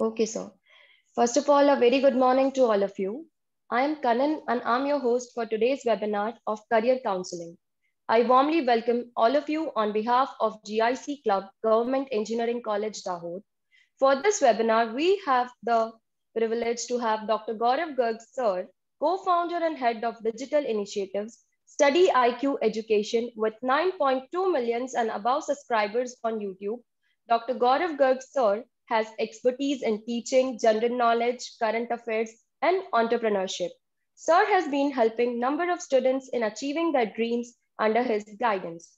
Okay, sir. First of all, a very good morning to all of you. I am Kanan and I'm your host for today's webinar of Career Counseling. I warmly welcome all of you on behalf of GIC Club, Government Engineering College, Dahod. For this webinar, we have the privilege to have Dr. Gaurav Garg, sir, co-founder and head of digital initiatives, Study IQ Education with 9.2 millions and above subscribers on YouTube. Dr. Gaurav Garg, sir, has expertise in teaching, gender knowledge, current affairs, and entrepreneurship. Sir has been helping number of students in achieving their dreams under his guidance.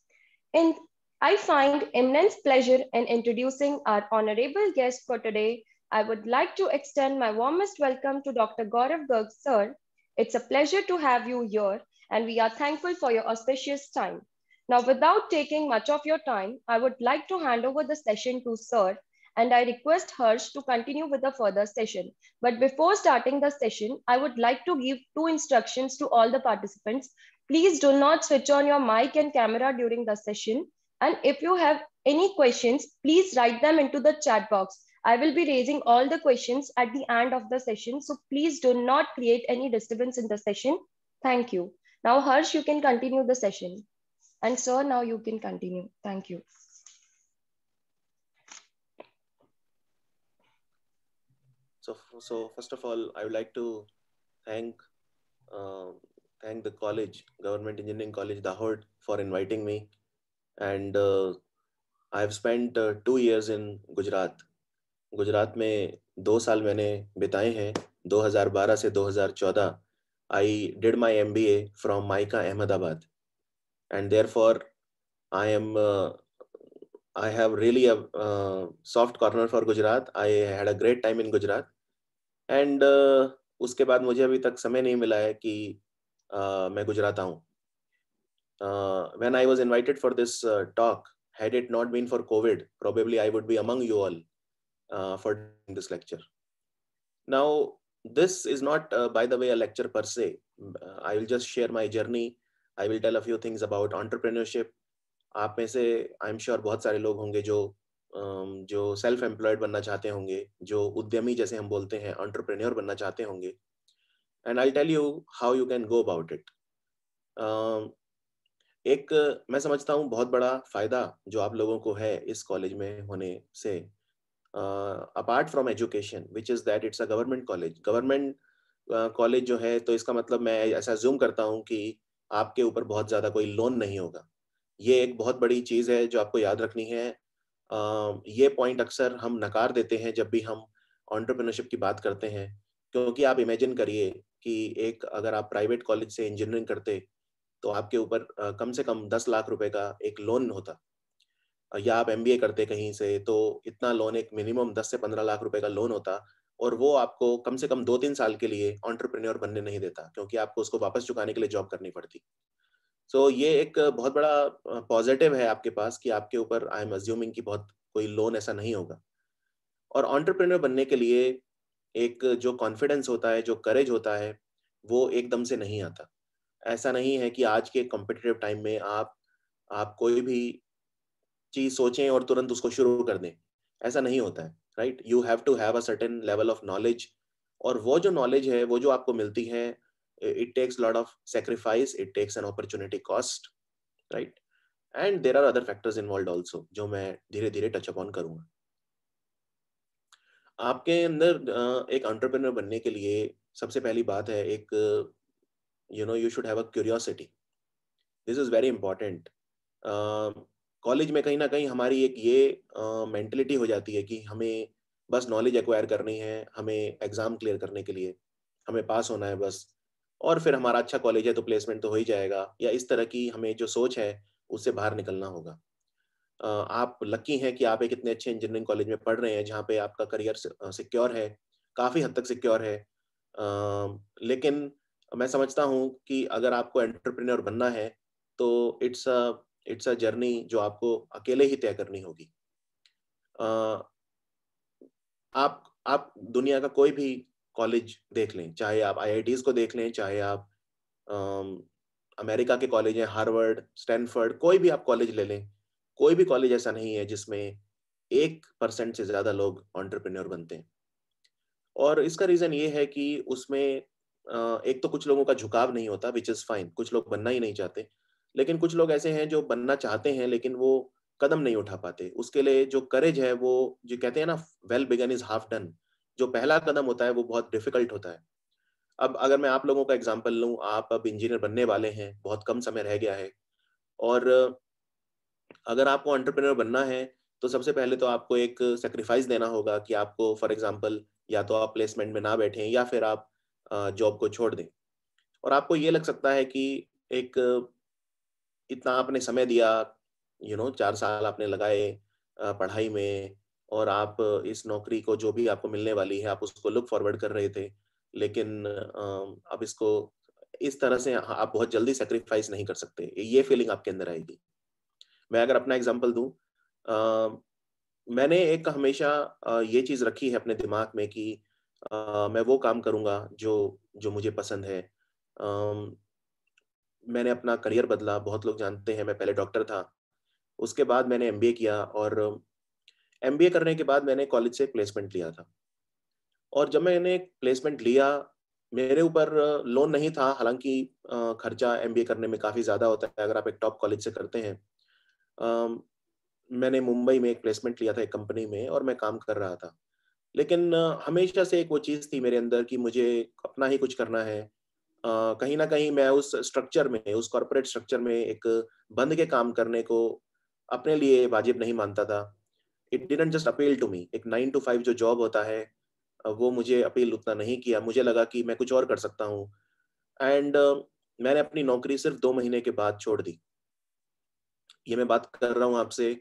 And I find immense pleasure in introducing our honorable guest for today. I would like to extend my warmest welcome to Dr. Gaurav Garg, sir. It's a pleasure to have you here and we are thankful for your auspicious time. Now, without taking much of your time, I would like to hand over the session to Sir and I request Harsh to continue with the further session. But before starting the session, I would like to give two instructions to all the participants. Please do not switch on your mic and camera during the session. And if you have any questions, please write them into the chat box. I will be raising all the questions at the end of the session. So please do not create any disturbance in the session. Thank you. Now, Harsh, you can continue the session. And sir, now you can continue. Thank you. So, so first of all, I would like to thank uh, thank the college, Government Engineering College Dahod, for inviting me. And uh, i have spent uh, two years in Gujarat. gujarat mein दो saal maine bitaye hain 2012 se 2014 i did my mba from maika ahmedabad and therefore i am uh, I have really a uh, soft corner for Gujarat. I had a great time in Gujarat. And uh, uske baad mujhe abhi tak samay nahi mila hai ki uh, मैं गुजरात आऊँ when I was invited for this talk had it not been for covid probably I would be among you all for this lecture now this is not uh, by the way a lecture per se i will just share my journey i will tell a few things about entrepreneurship आप में से I am sure बहुत सारे लोग होंगे जो जो self employed बनना चाहते होंगे जो उद्यमी जैसे हम बोलते हैं ऑन्टरप्रेन्योर बनना चाहते होंगे and I tell you how you can go about it एक मैं समझता हूँ बहुत बड़ा फायदा जो आप लोगों को है इस कॉलेज में होने से apart from education which is that it's a government college government college जो है तो इसका मतलब मैं ऐसा जूम करता हूँ कि आपके ऊपर बहुत ज़्यादा कोई लोन नहीं होगा ये एक बहुत बड़ी चीज़ है जो आपको याद रखनी है ये पॉइंट अक्सर हम नकार देते हैं जब भी हम ऑन्टरप्रिनरशिप की बात करते हैं क्योंकि आप इमेजिन करिए कि एक अगर आप प्राइवेट कॉलेज से इंजीनियरिंग करते तो आपके ऊपर कम से कम दस लाख रुपए का एक लोन होता या आप एम करते कहीं से तो इतना लोन एक मिनिमम दस से पंद्रह लाख रुपए का लोन होता और वो आपको कम से कम दो तीन साल के लिए ऑन्टरप्रेन्योर बनने नहीं देता क्योंकि आपको उसको वापस चुकाने के लिए जॉब करनी पड़ती सो so, ये एक बहुत बड़ा पॉजिटिव है आपके पास कि आपके ऊपर आई एम अज्यूमिंग कि बहुत कोई लोन ऐसा नहीं होगा और ऑन्टरप्रेन्योर बनने के लिए एक जो कॉन्फिडेंस होता है जो करेज होता है वो एकदम से नहीं आता ऐसा नहीं है कि आज के कॉम्पिटिटिव टाइम में आप आप कोई भी चीज सोचें और तुरंत उसको शुरू कर दें ऐसा नहीं होता है right you have to have a certain level of knowledge और वो जो नॉलेज है वो जो आपको मिलती है it takes a lot of sacrifice it takes an opportunity cost right and there are other factors involved also jo main धीरे धीरे टच अपॉन करूंगा आपके अंदर एक एंटरप्रेन्योर बनने के लिए सबसे पहली बात है एक you know you should have a curiosity this is very important college में कहीं ना कहीं हमारी एक ये मेंटेलिटी uh, हो जाती है कि हमें बस नॉलेज एक्वायर करनी है हमें एग्जाम क्लियर करने के लिए हमें पास होना है बस और फिर हमारा अच्छा कॉलेज है तो प्लेसमेंट तो हो ही जाएगा या इस तरह की हमें जो सोच है उससे बाहर निकलना होगा आप लकी हैं कि आप एक इतने अच्छे इंजीनियरिंग कॉलेज में पढ़ रहे हैं जहाँ पे आपका करियर सिक्योर है काफ़ी हद तक सिक्योर है लेकिन मैं समझता हूँ कि अगर आपको एंटरप्रेन्योर बनना है तो it's a it's a journey जो आपको अकेले ही तय करनी होगी आप आप दुनिया का कोई भी कॉलेज देख लें चाहे आप आई को देख लें चाहे आप अमेरिका के कॉलेज हैं हार्वर्ड स्टैनफर्ड कोई भी आप कॉलेज ले लें कोई भी कॉलेज ऐसा नहीं है जिसमें एक परसेंट से ज़्यादा लोग ऑन्टरप्रेन्योर बनते हैं और इसका रीज़न ये है कि उसमें एक तो कुछ लोगों का झुकाव नहीं होता विच इज़ फाइन कुछ लोग बनना ही नहीं चाहते लेकिन कुछ लोग ऐसे हैं जो बनना चाहते हैं लेकिन वो कदम नहीं उठा पाते उसके लिए जो करेज है वो जो कहते हैं ना well begun is half done जो पहला कदम होता है वो बहुत डिफिकल्ट होता है अब अगर मैं आप लोगों का एग्जाम्पल लूँ आप अब इंजीनियर बनने वाले हैं बहुत कम समय रह गया है और अगर आपको एंटरप्रेन्योर बनना है तो सबसे पहले तो आपको एक सेक्रीफाइस देना होगा कि आपको फॉर एग्जाम्पल या तो आप प्लेसमेंट में ना बैठे या फिर आप जॉब को छोड़ दें और आपको ये लग सकता है कि एक इतना आपने समय दिया यू you नो know, चार साल आपने लगाए पढ़ाई में और आप इस नौकरी को जो भी आपको मिलने वाली है आप उसको लुक फॉरवर्ड कर रहे थे लेकिन आप इसको इस तरह से आप बहुत जल्दी सेक्रीफाइस नहीं कर सकते ये फीलिंग आपके अंदर आएगी मैं अगर अपना एग्जाम्पल दू मैंने एक हमेशा ये चीज़ रखी है अपने दिमाग में कि मैं वो काम करूँगा जो जो मुझे पसंद है मैंने अपना करियर बदला बहुत लोग जानते हैं मैं पहले डॉक्टर था उसके बाद मैंने एम किया और एम करने के बाद मैंने कॉलेज से प्लेसमेंट लिया था और जब मैंने प्लेसमेंट लिया मेरे ऊपर लोन नहीं था हालांकि खर्चा एम करने में काफ़ी ज़्यादा होता है अगर आप एक टॉप कॉलेज से करते हैं मैंने मुंबई में एक प्लेसमेंट लिया था एक कंपनी में और मैं काम कर रहा था लेकिन हमेशा से एक वो चीज़ थी मेरे अंदर कि मुझे अपना ही कुछ करना है कहीं ना कहीं मैं उस स्ट्रक्चर में उस कॉरपोरेट स्ट्रक्चर में एक बंद के काम करने को अपने लिए वाजिब नहीं मानता था it didn't just appeal to me एक नाइन टू फाइव जो जॉब होता है वो मुझे अपील उतना नहीं किया मुझे लगा कि मैं कुछ और कर सकता हूँ एंड uh, मैंने अपनी नौकरी सिर्फ दो महीने के बाद छोड़ दी ये मैं बात कर रहा हूँ आपसे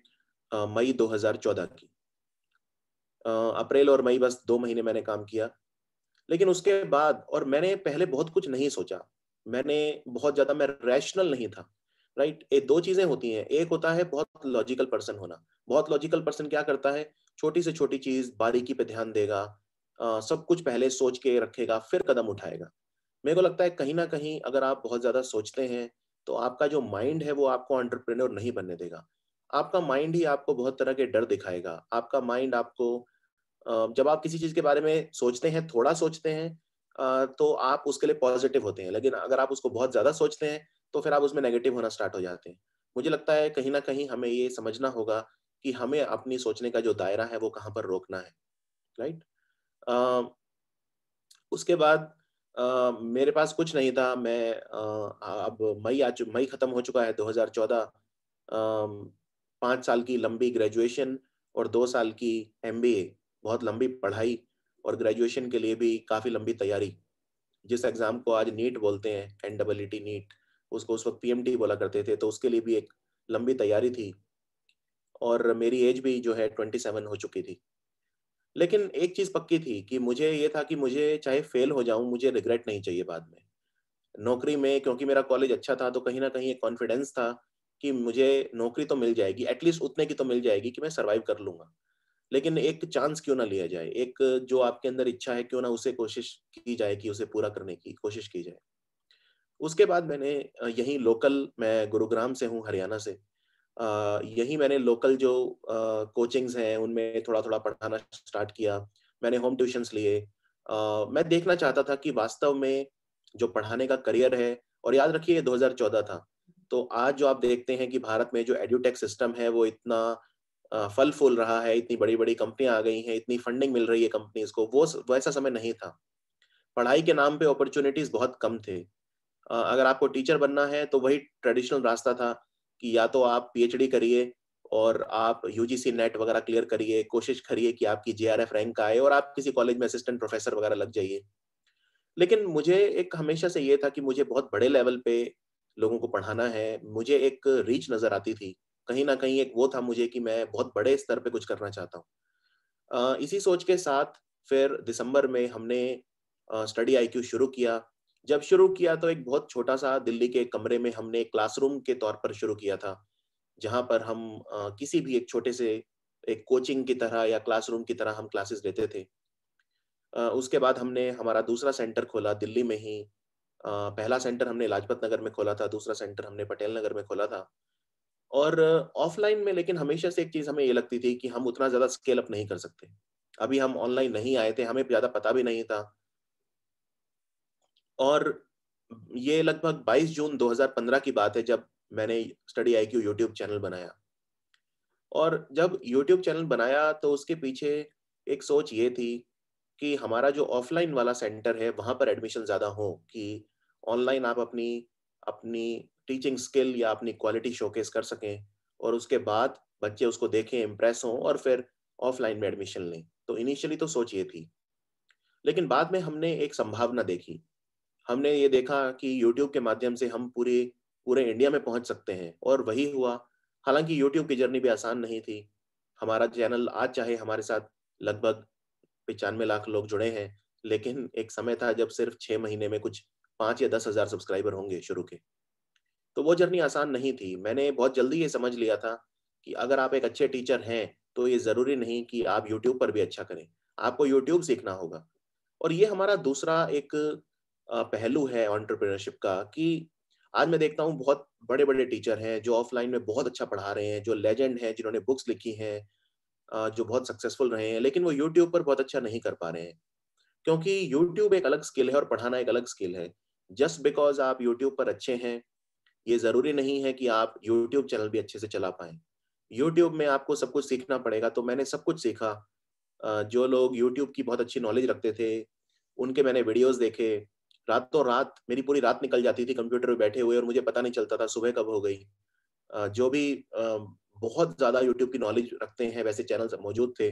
uh, मई 2014 की uh, अप्रैल और मई बस दो महीने मैंने काम किया लेकिन उसके बाद और मैंने पहले बहुत कुछ नहीं सोचा मैंने बहुत ज्यादा मैं रैशनल नहीं था राइट ये दो चीजें होती हैं एक होता है बहुत लॉजिकल पर्सन होना बहुत लॉजिकल पर्सन क्या करता है छोटी से छोटी चीज बारीकी पे ध्यान देगा आ, सब कुछ पहले सोच के रखेगा फिर कदम उठाएगा मेरे को लगता है कहीं ना कहीं अगर आप बहुत ज्यादा सोचते हैं तो आपका जो माइंड है वो आपको अंटरप्रेन्योर नहीं बनने देगा आपका माइंड ही आपको बहुत तरह के डर दिखाएगा आपका माइंड आपको जब आप किसी चीज के बारे में सोचते हैं थोड़ा सोचते हैं तो आप उसके लिए पॉजिटिव होते हैं लेकिन अगर आप उसको बहुत ज्यादा सोचते हैं तो फिर आप उसमें नेगेटिव होना स्टार्ट हो जाते हैं मुझे लगता है कहीं ना कहीं हमें ये समझना होगा कि हमें अपनी सोचने का जो दायरा है वो कहाँ पर रोकना है राइट उसके बाद आ, मेरे पास कुछ नहीं था मैं आ, अब मई आ मई ख़त्म हो चुका है 2014 पांच साल की लंबी ग्रेजुएशन और दो साल की एम बहुत लंबी पढ़ाई और ग्रेजुएशन के लिए भी काफ़ी लंबी तैयारी जिस एग्ज़ाम को आज नीट बोलते हैं एनडब्ल्यू नीट उसको उस वक्त पीएमटी बोला करते थे तो उसके लिए भी एक लंबी तैयारी थी और मेरी एज भी जो है ट्वेंटी सेवन हो चुकी थी लेकिन एक चीज़ पक्की थी कि मुझे ये था कि मुझे चाहे फेल हो जाऊं मुझे रिग्रेट नहीं चाहिए बाद में नौकरी में क्योंकि मेरा कॉलेज अच्छा था तो कहीं ना कहीं एक कॉन्फिडेंस था कि मुझे नौकरी तो मिल जाएगी एटलीस्ट उतने की तो मिल जाएगी कि मैं सर्वाइव कर लूंगा लेकिन एक चांस क्यों ना लिया जाए एक जो आपके अंदर इच्छा है क्यों ना उसे कोशिश की जाए कि उसे पूरा करने की कोशिश की जाए उसके बाद मैंने यहीं लोकल मैं गुरुग्राम से हूँ हरियाणा से यही मैंने लोकल जो कोचिंग्स हैं उनमें थोड़ा थोड़ा पढ़ाना स्टार्ट किया मैंने होम ट्यूशन्स लिए मैं देखना चाहता था कि वास्तव में जो पढ़ाने का करियर है और याद रखिए 2014 था तो आज जो आप देखते हैं कि भारत में जो एड्यूटेक सिस्टम है वो इतना फल फूल रहा है इतनी बड़ी बड़ी कंपनियां आ गई हैं इतनी फंडिंग मिल रही है कंपनीज को वो वैसा समय नहीं था पढ़ाई के नाम पे अपॉर्चुनिटीज बहुत कम थे अगर आपको टीचर बनना है तो वही ट्रेडिशनल रास्ता था कि या तो आप पीएचडी करिए और आप यूजीसी नेट वगैरह क्लियर करिए कोशिश करिए कि आपकी जे रैंक आए और आप किसी कॉलेज में असिस्टेंट प्रोफेसर वगैरह लग जाइए लेकिन मुझे एक हमेशा से ये था कि मुझे बहुत बड़े लेवल पे लोगों को पढ़ाना है मुझे एक रीच नज़र आती थी कहीं ना कहीं एक वो था मुझे कि मैं बहुत बड़े स्तर पे कुछ करना चाहता हूँ इसी सोच के साथ फिर दिसंबर में हमने स्टडी आई शुरू किया जब शुरू किया तो एक बहुत छोटा सा दिल्ली के कमरे में हमने क्लासरूम के तौर पर शुरू किया था जहाँ पर हम किसी भी एक छोटे से एक कोचिंग की तरह या क्लासरूम की तरह हम क्लासेस लेते थे उसके बाद हमने हमारा दूसरा सेंटर खोला दिल्ली में ही पहला सेंटर हमने लाजपत नगर में खोला था दूसरा सेंटर हमने पटेल नगर में खोला था और ऑफलाइन में लेकिन हमेशा से एक चीज़ हमें ये लगती थी कि हम उतना ज़्यादा स्केल अप नहीं कर सकते अभी हम ऑनलाइन नहीं आए थे हमें ज़्यादा पता भी नहीं था और ये लगभग 22 जून 2015 की बात है जब मैंने study I Q YouTube channel बनाया और जब यूट्यूब चैनल बनाया तो उसके पीछे एक सोच ये थी कि हमारा जो ऑफलाइन वाला सेंटर है वहाँ पर एडमिशन ज़्यादा हो कि ऑनलाइन आप अपनी अपनी टीचिंग स्किल या अपनी क्वालिटी शोकेस कर सकें और उसके बाद बच्चे उसको देखें इम्प्रेस हों और फिर ऑफलाइन में एडमिशन लें तो इनिशियली तो सोच ये थी लेकिन बाद में हमने एक संभावना देखी हमने ये देखा कि यूट्यूब के माध्यम से हम पूरे पूरे इंडिया में पहुंच सकते हैं और वही हुआ हालांकि यूट्यूब की जर्नी भी आसान नहीं थी हमारा चैनल आज चाहे हमारे साथ लगभग पचानवे लाख लोग जुड़े हैं लेकिन एक समय था जब सिर्फ छः महीने में कुछ पाँच या दस हज़ार सब्सक्राइबर होंगे शुरू के तो वो जर्नी आसान नहीं थी मैंने बहुत जल्दी ये समझ लिया था कि अगर आप एक अच्छे टीचर हैं तो ये ज़रूरी नहीं कि आप यूट्यूब पर भी अच्छा करें आपको यूट्यूब सीखना होगा और ये हमारा दूसरा एक पहलू है ऑन्टरप्रिनरशिप का कि आज मैं देखता हूँ बहुत बड़े बड़े टीचर हैं जो ऑफलाइन में बहुत अच्छा पढ़ा रहे हैं जो लेजेंड हैं जिन्होंने बुक्स लिखी हैं जो बहुत सक्सेसफुल रहे हैं लेकिन वो यूट्यूब पर बहुत अच्छा नहीं कर पा रहे हैं क्योंकि यूट्यूब एक अलग स्किल है और पढ़ाना एक अलग स्किल है जस्ट बिकॉज आप यूट्यूब पर अच्छे हैं ये जरूरी नहीं है कि आप यूट्यूब चैनल भी अच्छे से चला पाए यूट्यूब में आपको सब कुछ सीखना पड़ेगा तो मैंने सब कुछ सीखा जो लोग यूट्यूब की बहुत अच्छी नॉलेज रखते थे उनके मैंने वीडियोज़ देखे रातों तो रात मेरी पूरी रात निकल जाती थी कंप्यूटर पे बैठे हुए और मुझे पता नहीं चलता था सुबह कब हो गई जो भी बहुत ज्यादा यूट्यूब की नॉलेज रखते हैं वैसे चैनल मौजूद थे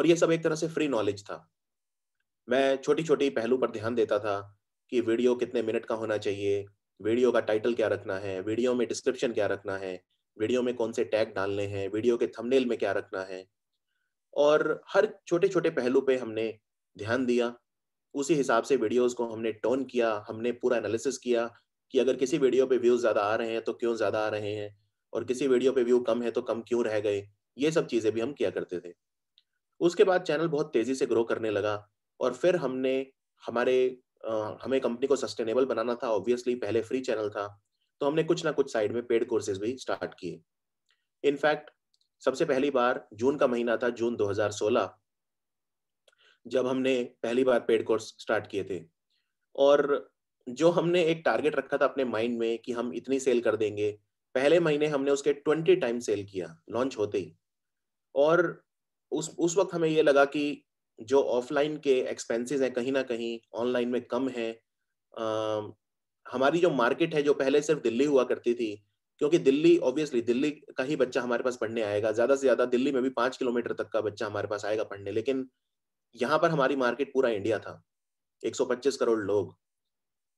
और ये सब एक तरह से फ्री नॉलेज था मैं छोटी छोटी पहलू पर ध्यान देता था कि वीडियो कितने मिनट का होना चाहिए वीडियो का टाइटल क्या रखना है वीडियो में डिस्क्रिप्शन क्या रखना है वीडियो में कौन से टैग डालने हैं वीडियो के थंबनेल में क्या रखना है और हर छोटे छोटे पहलू पे हमने ध्यान दिया उसी हिसाब से वीडियोस को हमने टोन किया हमने पूरा एनालिसिस किया कि अगर किसी वीडियो पे व्यूज ज्यादा आ रहे हैं तो क्यों ज्यादा आ रहे हैं और किसी वीडियो पे व्यू कम है तो कम क्यों रह गए ये सब चीजें भी हम किया करते थे उसके बाद चैनल बहुत तेजी से ग्रो करने लगा और फिर हमने हमारे आ, हमें कंपनी को सस्टेनेबल बनाना था ऑब्वियसली पहले फ्री चैनल था तो हमने कुछ ना कुछ साइड में पेड कोर्सेज भी स्टार्ट किए इनफैक्ट सबसे पहली बार जून का महीना था जून 2016 जब हमने पहली बार पेड कोर्स स्टार्ट किए थे और जो हमने एक टारगेट रखा था अपने माइंड में कि हम इतनी सेल कर देंगे पहले महीने हमने उसके ट्वेंटी टाइम सेल किया लॉन्च होते ही और उस उस वक्त हमें ये लगा कि जो ऑफलाइन के एक्सपेंसेस हैं कहीं ना कहीं ऑनलाइन में कम है आ, हमारी जो मार्केट है जो पहले सिर्फ दिल्ली हुआ करती थी क्योंकि दिल्ली ऑब्वियसली दिल्ली का ही बच्चा हमारे पास पढ़ने आएगा ज्यादा से ज्यादा दिल्ली में भी पाँच किलोमीटर तक का बच्चा हमारे पास आएगा पढ़ने लेकिन यहाँ पर हमारी मार्केट पूरा इंडिया था 125 करोड़ लोग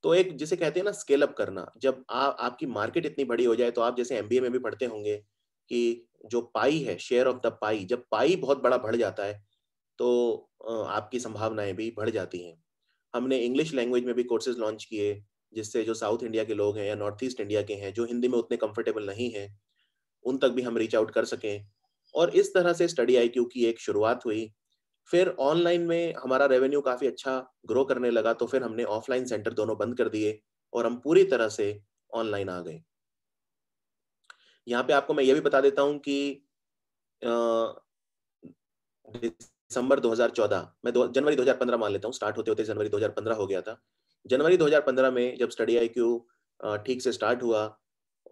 तो एक जिसे कहते हैं ना स्केल अप करना जब आ, आपकी मार्केट इतनी बड़ी हो जाए तो आप जैसे एमबीए में भी पढ़ते होंगे कि जो पाई है शेयर ऑफ द पाई जब पाई बहुत बड़ा बढ़ जाता है तो आपकी संभावनाएं भी बढ़ जाती हैं हमने इंग्लिश लैंग्वेज में भी कोर्सेज लॉन्च किए जिससे जो साउथ इंडिया के लोग हैं या नॉर्थ ईस्ट इंडिया के हैं जो हिंदी में उतने कंफर्टेबल नहीं हैं उन तक भी हम रीच आउट कर सकें और इस तरह से स्टडी आई की एक शुरुआत हुई फिर ऑनलाइन में हमारा रेवेन्यू काफी अच्छा ग्रो करने लगा तो फिर हमने ऑफलाइन सेंटर दोनों बंद कर दिए और हम पूरी तरह से ऑनलाइन आ गए यहाँ पे आपको मैं ये भी बता देता हूँ कि दिसंबर 2014 मैं दो, जनवरी 2015 मान लेता हूँ स्टार्ट होते होते जनवरी 2015 हो गया था जनवरी 2015 में जब स्टडी आई क्यू ठीक से स्टार्ट हुआ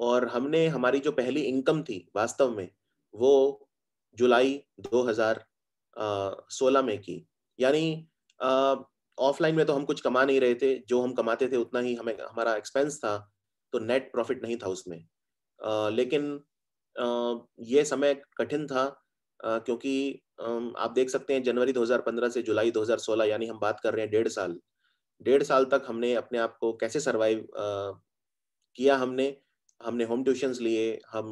और हमने हमारी जो पहली इनकम थी वास्तव में वो जुलाई सोलह में की यानी ऑफलाइन में तो हम कुछ कमा नहीं रहे थे जो हम कमाते थे उतना ही हमें हमारा एक्सपेंस था तो नेट प्रॉफिट नहीं था उसमें आ, लेकिन आ, ये समय कठिन था आ, क्योंकि आ, आप देख सकते हैं जनवरी 2015 से जुलाई 2016 यानी हम बात कर रहे हैं डेढ़ साल डेढ़ साल तक हमने अपने आप को कैसे सरवाइव किया हमने हमने होम ट्यूशन्स लिए हम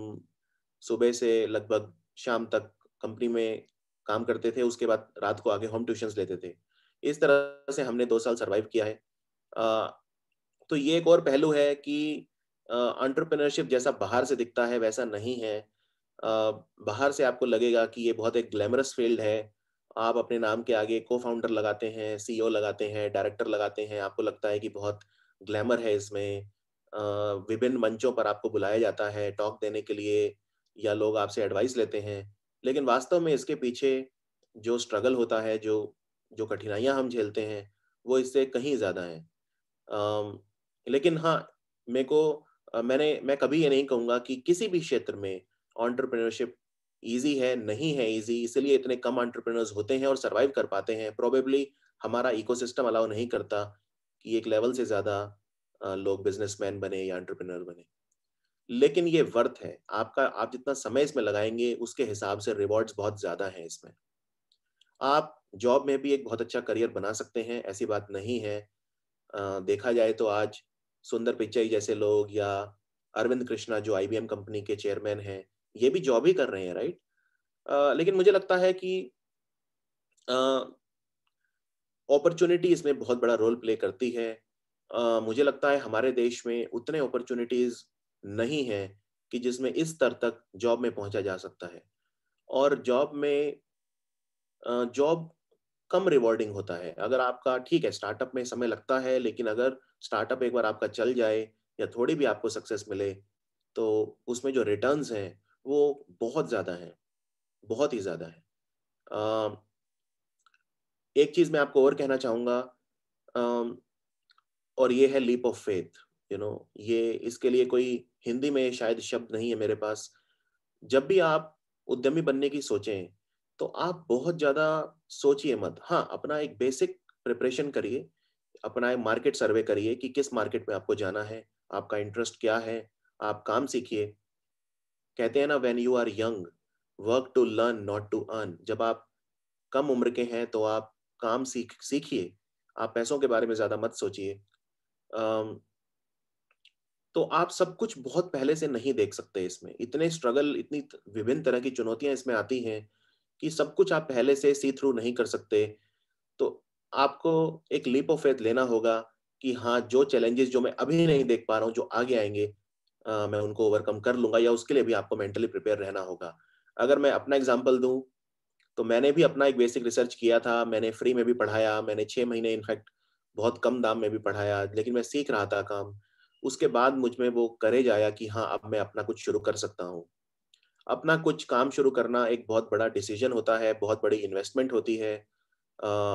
सुबह से लगभग शाम तक कंपनी में काम करते थे उसके बाद रात को आगे होम ट्यूशन लेते थे इस तरह से हमने दो साल सर्वाइव किया है आ, तो ये एक और पहलू है कि अंटरप्रेन्योरशिप जैसा बाहर से दिखता है वैसा नहीं है आ, बाहर से आपको लगेगा कि ये बहुत एक ग्लैमरस फील्ड है आप अपने नाम के आगे को फाउंडर लगाते हैं सीईओ e लगाते हैं डायरेक्टर लगाते हैं आपको लगता है कि बहुत ग्लैमर है इसमें विभिन्न मंचों पर आपको बुलाया जाता है टॉक देने के लिए या लोग आपसे एडवाइस लेते हैं लेकिन वास्तव में इसके पीछे जो स्ट्रगल होता है जो जो कठिनाइयाँ हम झेलते हैं वो इससे कहीं ज़्यादा हैं लेकिन हाँ मेरे को मैंने मैं कभी ये नहीं कहूँगा कि किसी भी क्षेत्र में ऑन्टरप्रिनरशिप ईजी है नहीं है ईजी इसलिए इतने कम ऑन्टरप्रेनर्स होते हैं और सर्वाइव कर पाते हैं प्रोबेबली हमारा इकोसिस्टम अलाउ नहीं करता कि एक लेवल से ज़्यादा लोग बिजनेसमैन बने या एंटरप्रेन्योर बने लेकिन ये वर्थ है आपका आप जितना समय इसमें लगाएंगे उसके हिसाब से रिवॉर्ड्स बहुत ज़्यादा हैं इसमें आप जॉब में भी एक बहुत अच्छा करियर बना सकते हैं ऐसी बात नहीं है आ, देखा जाए तो आज सुंदर पिचाई जैसे लोग या अरविंद कृष्णा जो आई कंपनी के चेयरमैन हैं ये भी जॉब ही कर रहे हैं राइट आ, लेकिन मुझे लगता है कि अपॉर्चुनिटी इसमें बहुत बड़ा रोल प्ले करती है आ, मुझे लगता है हमारे देश में उतने अपॉर्चुनिटीज़ नहीं है कि जिसमें इस स्तर तक जॉब में पहुंचा जा सकता है और जॉब में जॉब कम रिवॉर्डिंग होता है अगर आपका ठीक है स्टार्टअप में समय लगता है लेकिन अगर स्टार्टअप एक बार आपका चल जाए या थोड़ी भी आपको सक्सेस मिले तो उसमें जो रिटर्न्स हैं वो बहुत ज़्यादा हैं बहुत ही ज़्यादा है एक चीज़ मैं आपको और कहना चाहूँगा और ये है leap of faith you you know know, ये इसके लिए कोई हिंदी में शायद शब्द नहीं है मेरे पास जब भी आप उद्यमी बनने की सोचें तो आप बहुत ज्यादा सोचिए मत हाँ अपना एक बेसिक प्रिपरेशन करिए अपना एक मार्केट सर्वे करिए कि किस मार्केट में आपको जाना है आपका इंटरेस्ट क्या है आप काम सीखिए कहते हैं ना when you are young work to learn not to earn जब आप कम उम्र के हैं तो आप काम सीख सीखिए आप पैसों के बारे में ज्यादा मत सोचिए तो आप सब कुछ बहुत पहले से नहीं देख सकते इसमें इतने स्ट्रगल इतनी विभिन्न तरह की चुनौतियां इसमें आती हैं कि सब कुछ आप पहले से सी थ्रू नहीं कर सकते तो आपको एक लीप ऑफ फेथ लेना होगा कि हाँ जो चैलेंजेस जो मैं अभी नहीं देख पा रहा हूँ जो आगे आएंगे आ, मैं उनको ओवरकम कर लूंगा या उसके लिए भी आपको मेंटली प्रिपेयर रहना होगा अगर मैं अपना एग्जाम्पल दूँ तो मैंने भी अपना एक बेसिक रिसर्च किया था मैंने फ्री में भी पढ़ाया मैंने छः महीने इनफैक्ट बहुत कम दाम में भी पढ़ाया लेकिन मैं सीख रहा था काम उसके बाद मुझ में वो करेज आया कि हाँ अब मैं अपना कुछ शुरू कर सकता हूँ अपना कुछ काम शुरू करना एक बहुत बड़ा डिसीजन होता है बहुत बड़ी इन्वेस्टमेंट होती है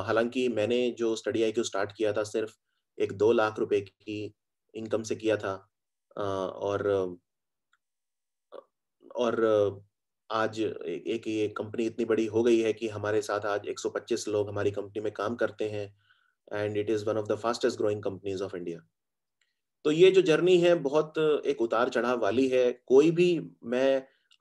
हालांकि मैंने जो स्टडी आई क्यू स्टार्ट किया था सिर्फ एक दो लाख रुपए की इनकम से किया था आ, और और आज एक ये कंपनी इतनी बड़ी हो गई है कि हमारे साथ आज 125 लोग हमारी कंपनी में काम करते हैं and it is one of the fastest growing companies of India तो ये जो जर्नी है बहुत एक उतार चढ़ाव वाली है कोई भी मैं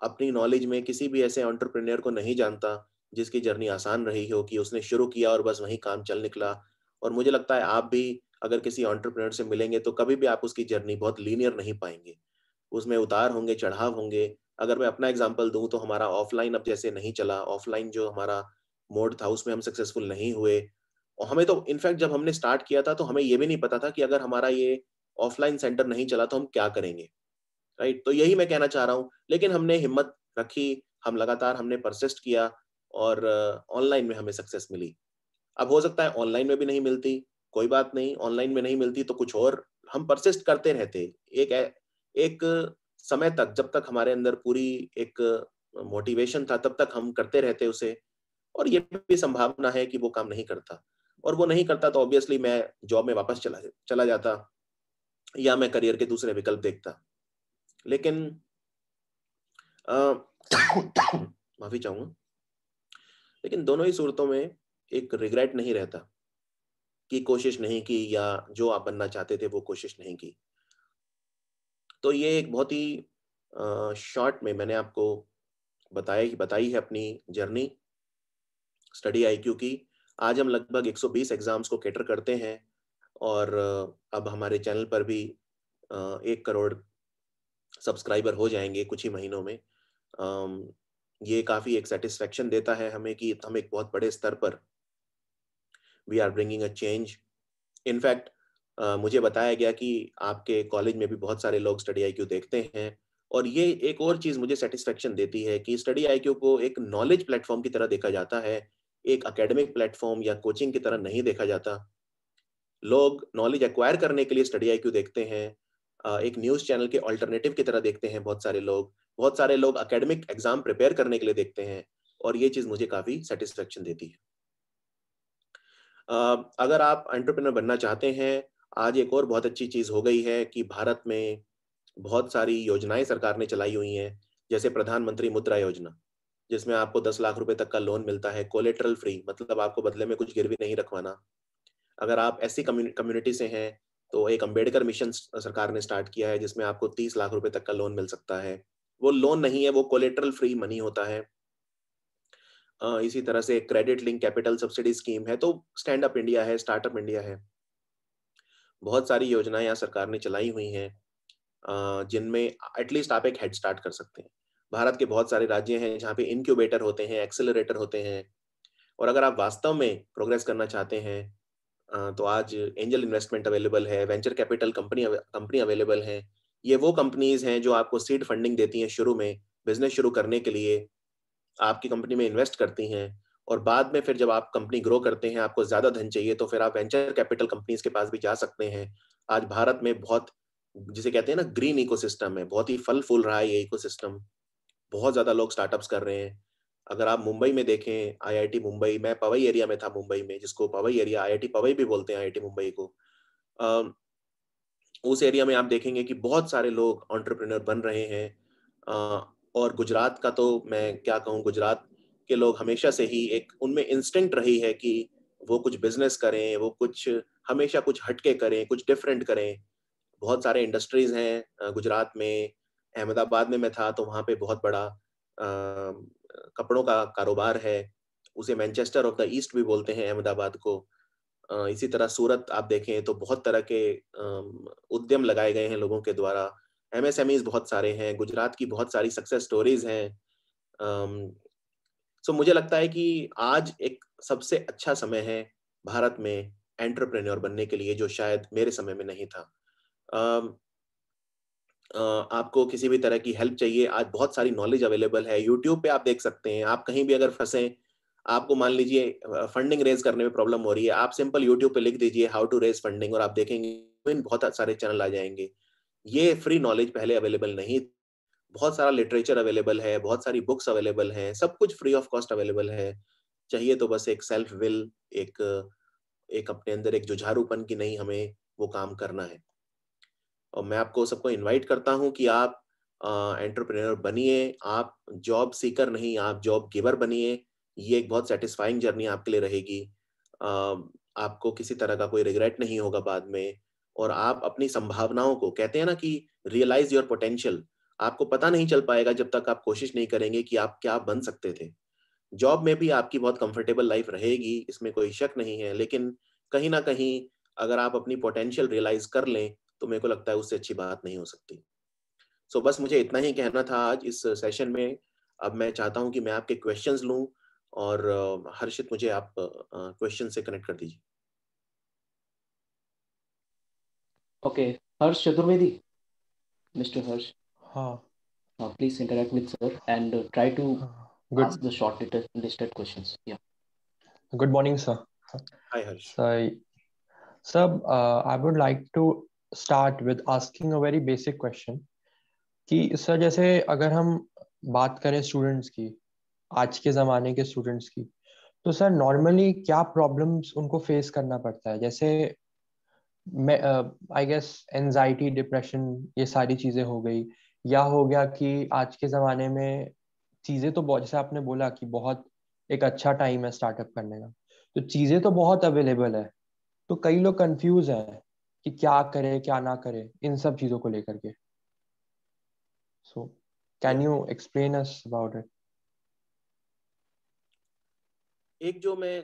अपनी नॉलेज में किसी भी ऐसे ऑन्टरप्रेन्योर को नहीं जानता जिसकी जर्नी आसान रही हो कि उसने शुरू किया और बस वही काम चल निकला और मुझे लगता है आप भी अगर किसी ऑन्टरप्रेन्योर से मिलेंगे तो कभी भी आप उसकी जर्नी बहुत लीनियर नहीं पाएंगे उसमें उतार होंगे चढ़ाव होंगे अगर मैं अपना एग्जाम्पल दूँ तो हमारा ऑफलाइन अब जैसे नहीं चला ऑफलाइन जो हमारा मोड था उसमें हम सक्सेसफुल नहीं हुए और हमें तो इनफैक्ट जब हमने स्टार्ट किया था तो हमें ये भी नहीं पता था कि अगर हमारा ये ऑफलाइन सेंटर नहीं चला तो हम क्या करेंगे राइट तो यही मैं कहना चाह रहा हूँ लेकिन हमने हिम्मत रखी हम लगातार हमने परसिस्ट किया और ऑनलाइन uh, में हमें सक्सेस मिली अब हो सकता है ऑनलाइन में भी नहीं मिलती कोई बात नहीं ऑनलाइन में नहीं मिलती तो कुछ और हम परसिस्ट करते रहते एक एक समय तक जब तक हमारे अंदर पूरी एक मोटिवेशन था तब तक हम करते रहते उसे और ये भी संभावना है कि वो काम नहीं करता और वो नहीं करता तो ऑब्वियसली मैं जॉब में वापस चला चला जाता या मैं करियर के दूसरे विकल्प देखता लेकिन माफी चाहूंगा लेकिन दोनों ही सूरतों में एक रिग्रेट नहीं रहता कि कोशिश नहीं की या जो आप बनना चाहते थे वो कोशिश नहीं की तो ये एक बहुत ही शॉर्ट में मैंने आपको बताया बताई है अपनी जर्नी स्टडी क्यू की आज हम लगभग 120 एग्जाम्स को कैटर करते हैं और अब हमारे चैनल पर भी एक करोड़ सब्सक्राइबर हो जाएंगे कुछ ही महीनों में ये काफ़ी एक सेटिस्फेक्शन देता है हमें कि हम एक बहुत बड़े स्तर पर we are bringing a change in fact मुझे बताया गया कि आपके कॉलेज में भी बहुत सारे लोग स्टडी आई क्यू देखते हैं और ये एक और चीज़ मुझे सेटिस्फेक्शन देती है कि स्टडी आई क्यू को एक नॉलेज प्लेटफॉर्म की तरह देखा जाता है एक अकेडमिक प्लेटफॉर्म या कोचिंग की तरह नहीं देखा जाता लोग नॉलेज एक्वायर करने के लिए स्टडी आई देखते हैं एक न्यूज़ चैनल के ऑल्टरनेटिव की तरह देखते हैं बहुत सारे लोग बहुत सारे लोग अकेडमिक एग्जाम प्रिपेयर करने के लिए देखते हैं और ये चीज़ मुझे काफ़ी सेटिस्फेक्शन देती है अगर आप एंटरप्रेनर बनना चाहते हैं आज एक और बहुत अच्छी चीज़ हो गई है कि भारत में बहुत सारी योजनाएं सरकार ने चलाई हुई हैं जैसे प्रधानमंत्री मुद्रा योजना जिसमें आपको दस लाख रुपए तक का लोन मिलता है कोलेट्रल फ्री मतलब आपको बदले में कुछ गिरवी नहीं रखवाना अगर आप ऐसी कम्युनिटी से हैं तो एक अम्बेडकर मिशन सरकार ने स्टार्ट किया है जिसमें आपको तीस लाख रुपए तक का लोन मिल सकता है वो लोन नहीं है वो कोलेट्रल फ्री मनी होता है इसी तरह से credit link capital subsidy scheme है तो स्टैंड अप इंडिया है स्टार्टअप इंडिया है बहुत सारी योजनाएं यहाँ सरकार ने चलाई हुई हैं जिनमें एटलीस्ट आप एक हेड स्टार्ट कर सकते हैं भारत के बहुत सारे राज्य हैं जहाँ पे इनक्यूबेटर होते हैं एक्सेलरेटर होते हैं और अगर आप वास्तव में प्रोग्रेस करना चाहते हैं तो आज एंजल इन्वेस्टमेंट अवेलेबल है venture capital company company available है ये वो कंपनीज हैं जो आपको सीड फंडिंग देती हैं शुरू में बिजनेस शुरू करने के लिए आपकी कंपनी में इन्वेस्ट करती हैं और बाद में फिर जब आप कंपनी ग्रो करते हैं आपको ज़्यादा धन चाहिए तो फिर आप वेंचर कैपिटल कंपनीज के पास भी जा सकते हैं आज भारत में बहुत जिसे कहते हैं ना ग्रीन इकोसिस्टम है बहुत ही फल फूल रहा है ये इकोसिस्टम बहुत ज़्यादा लोग स्टार्टअप्स कर रहे हैं अगर आप मुंबई में देखें आईआईटी मुंबई मैं पवई एरिया में था मुंबई में जिसको पवई एरिया आईआईटी पवई भी बोलते हैं आईआईटी मुंबई को आ, उस एरिया में आप देखेंगे कि बहुत सारे लोग ऑन्टरप्रिनर बन रहे हैं आ, और गुजरात का तो मैं क्या कहूँ गुजरात के लोग हमेशा से ही एक उनमें इंस्टिंग रही है कि वो कुछ बिजनेस करें वो कुछ हमेशा कुछ हटके करें कुछ डिफरेंट करें बहुत सारे इंडस्ट्रीज हैं गुजरात में अहमदाबाद में मैं था तो वहाँ पे बहुत बड़ा कपड़ों का कारोबार है उसे मैनचेस्टर ऑफ द ईस्ट भी बोलते हैं अहमदाबाद को इसी तरह सूरत आप देखें तो बहुत तरह के उद्यम लगाए गए हैं लोगों के द्वारा एम e बहुत सारे हैं गुजरात की बहुत सारी सक्सेस स्टोरीज हैं सो मुझे लगता है कि आज एक सबसे अच्छा समय है भारत में एंटरप्रेन्योर बनने के लिए जो शायद मेरे समय में नहीं था आपको किसी भी तरह की हेल्प चाहिए आज बहुत सारी नॉलेज अवेलेबल है यूट्यूब पे आप देख सकते हैं आप कहीं भी अगर फंसे आपको मान लीजिए फंडिंग रेज करने में प्रॉब्लम हो रही है आप सिंपल यूट्यूब पे लिख दीजिए हाउ टू रेज फंडिंग और आप देखेंगे बहुत सारे चैनल आ जाएंगे ये फ्री नॉलेज पहले अवेलेबल नहीं बहुत सारा लिटरेचर अवेलेबल है बहुत सारी बुक्स अवेलेबल हैं सब कुछ फ्री ऑफ कॉस्ट अवेलेबल है चाहिए तो बस एक सेल्फ विल एक एक अपने अंदर एक जुझारूपन की नहीं हमें वो काम करना है और मैं आपको सबको इनवाइट करता हूं कि आप एंटरप्रेन्योर बनिए आप जॉब सीकर नहीं आप जॉब गिवर बनिए ये एक बहुत सेटिस्फाइंग जर्नी आपके लिए रहेगी आपको किसी तरह का कोई रिग्रेट नहीं होगा बाद में और आप अपनी संभावनाओं को कहते हैं ना कि रियलाइज योर पोटेंशियल आपको पता नहीं चल पाएगा जब तक आप कोशिश नहीं करेंगे कि आप क्या बन सकते थे जॉब में भी आपकी बहुत कंफर्टेबल लाइफ रहेगी इसमें कोई शक नहीं है लेकिन कहीं ना कहीं अगर आप अपनी पोटेंशियल रियलाइज कर लें तो मेरे को लगता है उससे अच्छी बात नहीं हो सकती सो बस मुझे इतना ही कहना था आज इस सेशन में अब मैं चाहता हूं कि मैं आपके क्वेश्चंस लू और हर्षित मुझे आप क्वेश्चन से कनेक्ट कर दीजिए ओके हर्ष चतुर्वेदी मिस्टर हर्ष हाँ please interact with sir and try to good the short listed questions या good morning sir hi Harsh sir I would like to start with asking a very basic question कि sir जैसे अगर हम बात करें students की आज के ज़माने के स्टूडेंट्स की तो सर नॉर्मली क्या प्रॉब्लम्स उनको फेस करना पड़ता है जैसे मैं आई गेस एनजाइटी डिप्रेशन ये सारी चीज़ें हो गई या हो गया कि आज के ज़माने में चीज़ें तो बहुत जैसे आपने बोला कि बहुत एक अच्छा टाइम है स्टार्टअप करने का तो चीज़ें तो बहुत अवेलेबल है तो कई लोग कंफ्यूज हैं कि क्या करे क्या ना करे इन सब चीजों को लेकर के so can you explain us about it एक जो मैं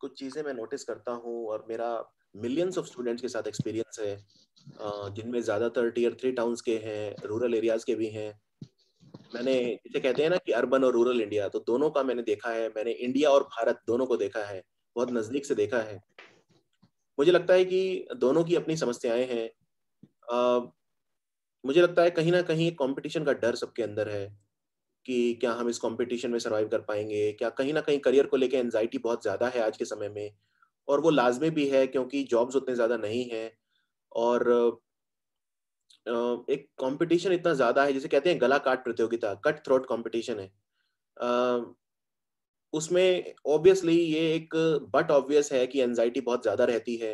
कुछ चीजें मैं नोटिस करता हूँ और मेरा मिलियंस ऑफ स्टूडेंट्स के साथ एक्सपीरियंस है जिनमें ज्यादातर टीयर थ्री टाउन्स के हैं रूरल एरियाज के भी हैं मैंने जिसे कहते हैं ना कि अर्बन और रूरल इंडिया तो दोनों का मैंने देखा है मैंने इंडिया और भारत दोनों को देखा है बहुत नजदीक से देखा है मुझे लगता है कि दोनों की अपनी समस्याएं हैं uh, मुझे लगता है कहीं ना कहीं कंपटीशन का डर सबके अंदर है कि क्या हम इस कंपटीशन में सरवाइव कर पाएंगे क्या कहीं ना कहीं करियर को लेकर एनजाइटी बहुत ज़्यादा है आज के समय में और वो लाजमी भी है क्योंकि जॉब्स उतने ज़्यादा नहीं है और एक कंपटीशन इतना ज़्यादा है जैसे कहते हैं गला काट प्रतियोगिता कट थ्रोट कंपटीशन है उसमें ऑब्वियसली ये एक बट ऑब्वियस है कि एनजाइटी बहुत ज़्यादा रहती है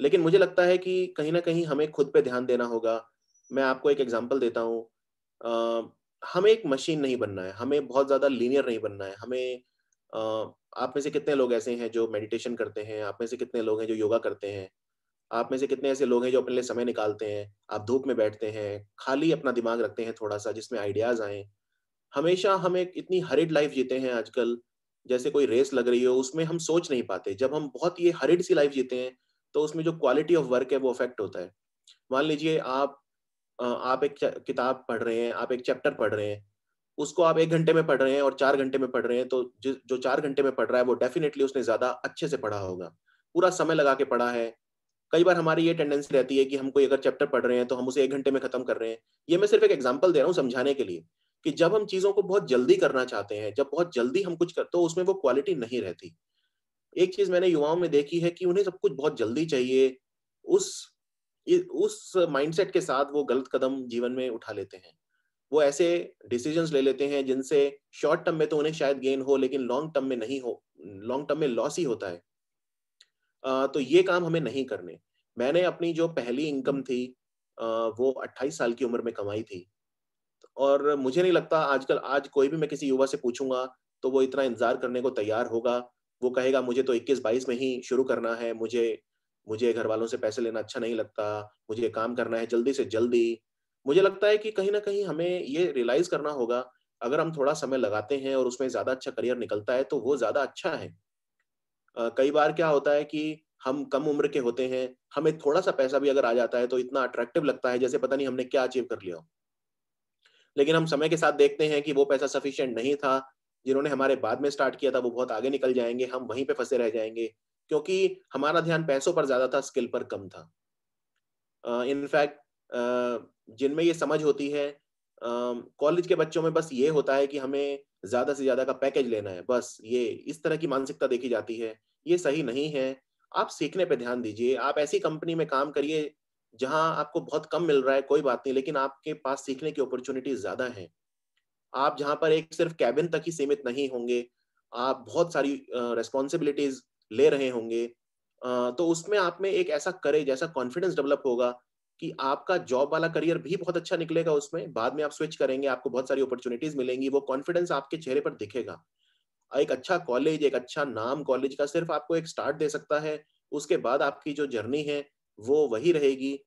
लेकिन मुझे लगता है कि कहीं ना कहीं हमें खुद पे ध्यान देना होगा मैं आपको एक एग्जाम्पल देता हूँ हमें एक मशीन नहीं बनना है हमें बहुत ज़्यादा लीनियर नहीं बनना है हमें आप में से कितने लोग ऐसे हैं जो मेडिटेशन करते हैं आप में से कितने लोग हैं जो योगा करते हैं आप में से कितने ऐसे लोग हैं जो अपने लिए समय निकालते हैं आप धूप में बैठते हैं खाली अपना दिमाग रखते हैं थोड़ा सा जिसमें आइडियाज आए हमेशा हम एक इतनी हरिड लाइफ जीते हैं आजकल जैसे कोई रेस लग रही हो उसमें हम सोच नहीं पाते जब हम बहुत ये हरिड सी लाइफ जीते हैं तो उसमें जो क्वालिटी ऑफ वर्क है वो अफेक्ट होता है मान लीजिए आप आप एक किताब पढ़ रहे हैं आप एक चैप्टर पढ़ रहे हैं उसको आप एक घंटे में पढ़ रहे हैं और चार घंटे में पढ़ रहे हैं तो जो चार घंटे में पढ़ रहा है वो डेफिनेटली उसने ज्यादा अच्छे से पढ़ा होगा पूरा समय लगा के पढ़ा है कई बार हमारी ये टेंडेंसी रहती है कि हम कोई अगर चैप्टर पढ़ रहे हैं तो हम उसे एक घंटे में खत्म कर रहे हैं ये मैं सिर्फ एक एग्जाम्पल दे रहा हूँ समझाने के लिए कि जब हम चीजों को बहुत जल्दी करना चाहते हैं जब बहुत जल्दी हम कुछ करते हो उसमें वो क्वालिटी नहीं रहती एक चीज मैंने युवाओं में देखी है कि उन्हें सब कुछ बहुत जल्दी चाहिए उस उस माइंडसेट के साथ वो गलत कदम जीवन में उठा लेते हैं वो ऐसे डिसीजंस ले लेते हैं जिनसे शॉर्ट टर्म में तो उन्हें शायद गेन हो लेकिन लॉन्ग टर्म में नहीं हो लॉन्ग टर्म में लॉस ही होता है आ, तो ये काम हमें नहीं करने मैंने अपनी जो पहली इनकम थी आ, वो 28 साल की उम्र में कमाई थी और मुझे नहीं लगता आजकल आज कोई भी मैं किसी युवा से पूछूंगा तो वो इतना इंतजार करने को तैयार होगा वो कहेगा मुझे तो 21 22 में ही शुरू करना है मुझे मुझे घर वालों से पैसे लेना अच्छा नहीं लगता मुझे काम करना है जल्दी से जल्दी मुझे लगता है कि कहीं ना कहीं हमें ये रियलाइज करना होगा अगर हम थोड़ा समय लगाते हैं और उसमें ज्यादा अच्छा करियर निकलता है तो वो ज्यादा अच्छा है कई बार क्या होता है कि हम कम उम्र के होते हैं हमें थोड़ा सा पैसा भी अगर आ जाता है तो इतना अट्रैक्टिव लगता है जैसे पता नहीं हमने क्या अचीव कर लिया हो लेकिन हम समय के साथ देखते हैं कि वो पैसा सफिशियंट नहीं था जिन्होंने हमारे बाद में स्टार्ट किया था वो बहुत आगे निकल जाएंगे हम वहीं पे फंसे रह जाएंगे क्योंकि हमारा ध्यान पैसों पर ज्यादा था स्किल पर कम था इनफैक्ट uh, uh, जिनमें ये समझ होती है कॉलेज uh, के बच्चों में बस ये होता है कि हमें ज्यादा से ज्यादा का पैकेज लेना है बस ये इस तरह की मानसिकता देखी जाती है ये सही नहीं है आप सीखने पर ध्यान दीजिए आप ऐसी कंपनी में काम करिए जहां आपको बहुत कम मिल रहा है कोई बात नहीं लेकिन आपके पास सीखने की अपॉर्चुनिटी ज्यादा है आप जहां पर एक सिर्फ कैबिन तक ही सीमित नहीं होंगे आप बहुत सारी रेस्पॉन्सिबिलिटीज ले रहे होंगे तो उसमें आप में एक ऐसा करेज ऐसा कॉन्फिडेंस डेवलप होगा कि आपका जॉब वाला करियर भी बहुत अच्छा निकलेगा उसमें बाद में आप स्विच करेंगे आपको बहुत सारी अपॉर्चुनिटीज मिलेंगी वो कॉन्फिडेंस आपके चेहरे पर दिखेगा एक अच्छा कॉलेज एक अच्छा नाम कॉलेज का सिर्फ आपको एक स्टार्ट दे सकता है उसके बाद आपकी जो जर्नी है वो वही रहेगी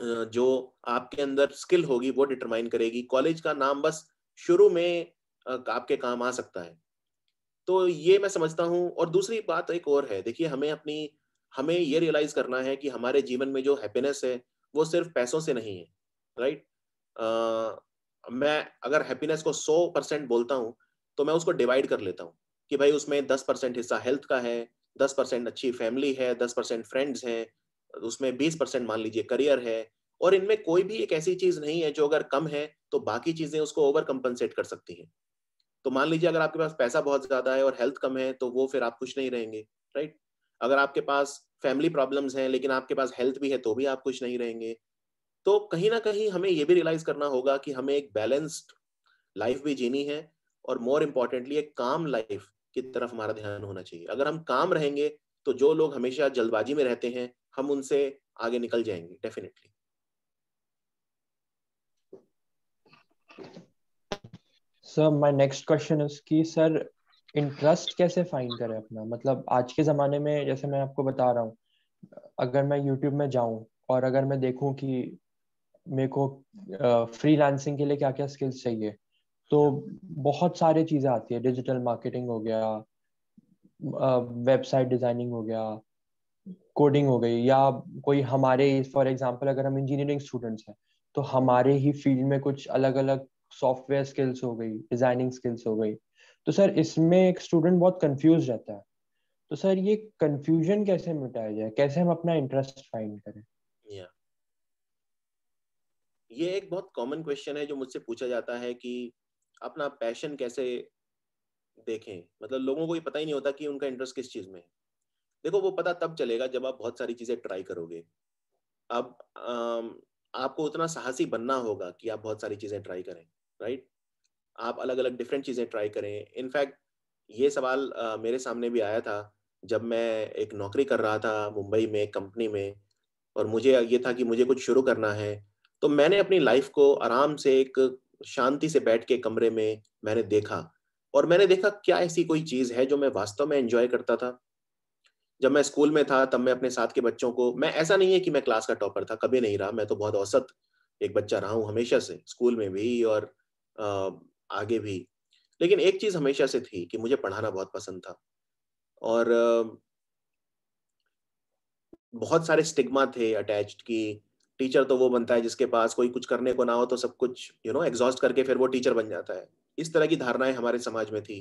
जो आपके अंदर स्किल होगी वो डिटरमाइन करेगी कॉलेज का नाम बस शुरू में आपके काम आ सकता है तो ये मैं समझता हूँ और दूसरी बात एक और है देखिए हमें अपनी हमें ये रियलाइज करना है कि हमारे जीवन में जो हैप्पीनेस है वो सिर्फ पैसों से नहीं है राइट आ, मैं अगर हैप्पीनेस को सौ परसेंट बोलता हूँ तो मैं उसको डिवाइड कर लेता हूँ कि भाई उसमें दस परसेंट हिस्सा हेल्थ का है दस परसेंट अच्छी फैमिली है दस परसेंट फ्रेंड्स हैं उसमें बीस परसेंट मान लीजिए करियर है और इनमें कोई भी एक ऐसी चीज नहीं है जो अगर कम है तो बाकी चीजें उसको ओवर कंपनसेट कर सकती हैं तो मान लीजिए अगर आपके पास पैसा बहुत ज्यादा है और हेल्थ कम है तो वो फिर आप खुश नहीं रहेंगे राइट अगर आपके पास फैमिली प्रॉब्लम्स हैं लेकिन आपके पास हेल्थ भी है तो भी आप खुश नहीं रहेंगे तो कहीं ना कहीं हमें ये भी रियलाइज करना होगा कि हमें एक बैलेंस्ड लाइफ भी जीनी है और मोर इम्पोर्टेंटली एक काम लाइफ की तरफ हमारा ध्यान होना चाहिए अगर हम काम रहेंगे तो जो लोग हमेशा जल्दबाजी में रहते हैं हम उनसे आगे निकल जाएंगे definitely sir my next question is कि सर इंटरेस्ट कैसे फाइंड करें अपना मतलब आज के ज़माने में जैसे मैं आपको बता रहा हूँ अगर मैं यूट्यूब में जाऊं और अगर मैं देखूं कि मेरे को फ्री के लिए क्या क्या स्किल्स चाहिए तो बहुत सारी चीज़ें आती है डिजिटल मार्केटिंग हो गया वेबसाइट डिज़ाइनिंग हो गया कोडिंग हो गई या कोई हमारे फॉर एग्जाम्पल अगर हम इंजीनियरिंग स्टूडेंट्स हैं तो हमारे ही फील्ड में कुछ अलग अलग सॉफ्टवेयर स्किल्स हो गई डिजाइनिंग स्किल्स हो गई तो सर इसमें एक स्टूडेंट बहुत कंफ्यूज रहता है तो सर ये कंफ्यूजन कैसे मिटाया जाए कैसे हम अपना इंटरेस्ट फाइंड करें yeah. ये एक बहुत कॉमन क्वेश्चन है जो मुझसे पूछा जाता है कि अपना पैशन कैसे देखें मतलब लोगों को ये पता ही नहीं होता कि उनका इंटरेस्ट किस चीज में है देखो वो पता तब चलेगा जब आप बहुत सारी चीजें ट्राई करोगे अब आपको उतना साहसी बनना होगा कि आप बहुत सारी चीजें ट्राई करें राइट आप अलग अलग डिफरेंट चीजें ट्राई करें इनफैक्ट ये सवाल आ, मेरे सामने भी आया था जब मैं एक नौकरी कर रहा था मुंबई में कंपनी में और मुझे ये था कि मुझे कुछ शुरू करना है तो मैंने अपनी लाइफ को आराम से एक शांति से बैठ के कमरे में मैंने देखा और मैंने देखा क्या ऐसी कोई चीज है जो मैं वास्तव में एंजॉय करता था जब मैं स्कूल में था तब मैं अपने साथ के बच्चों को मैं ऐसा नहीं है कि मैं क्लास का टॉपर था कभी नहीं रहा मैं तो बहुत औसत एक बच्चा रहा हूँ हमेशा से स्कूल में भी और आगे भी लेकिन एक चीज हमेशा से थी कि मुझे पढ़ाना बहुत पसंद था और बहुत सारे स्टिग्मा थे अटैच कि टीचर तो वो बनता है जिसके पास कोई कुछ करने को ना हो तो सब कुछ यू नो एग्जॉस्ट करके फिर वो टीचर बन जाता है इस तरह की धारणाएं हमारे समाज में थी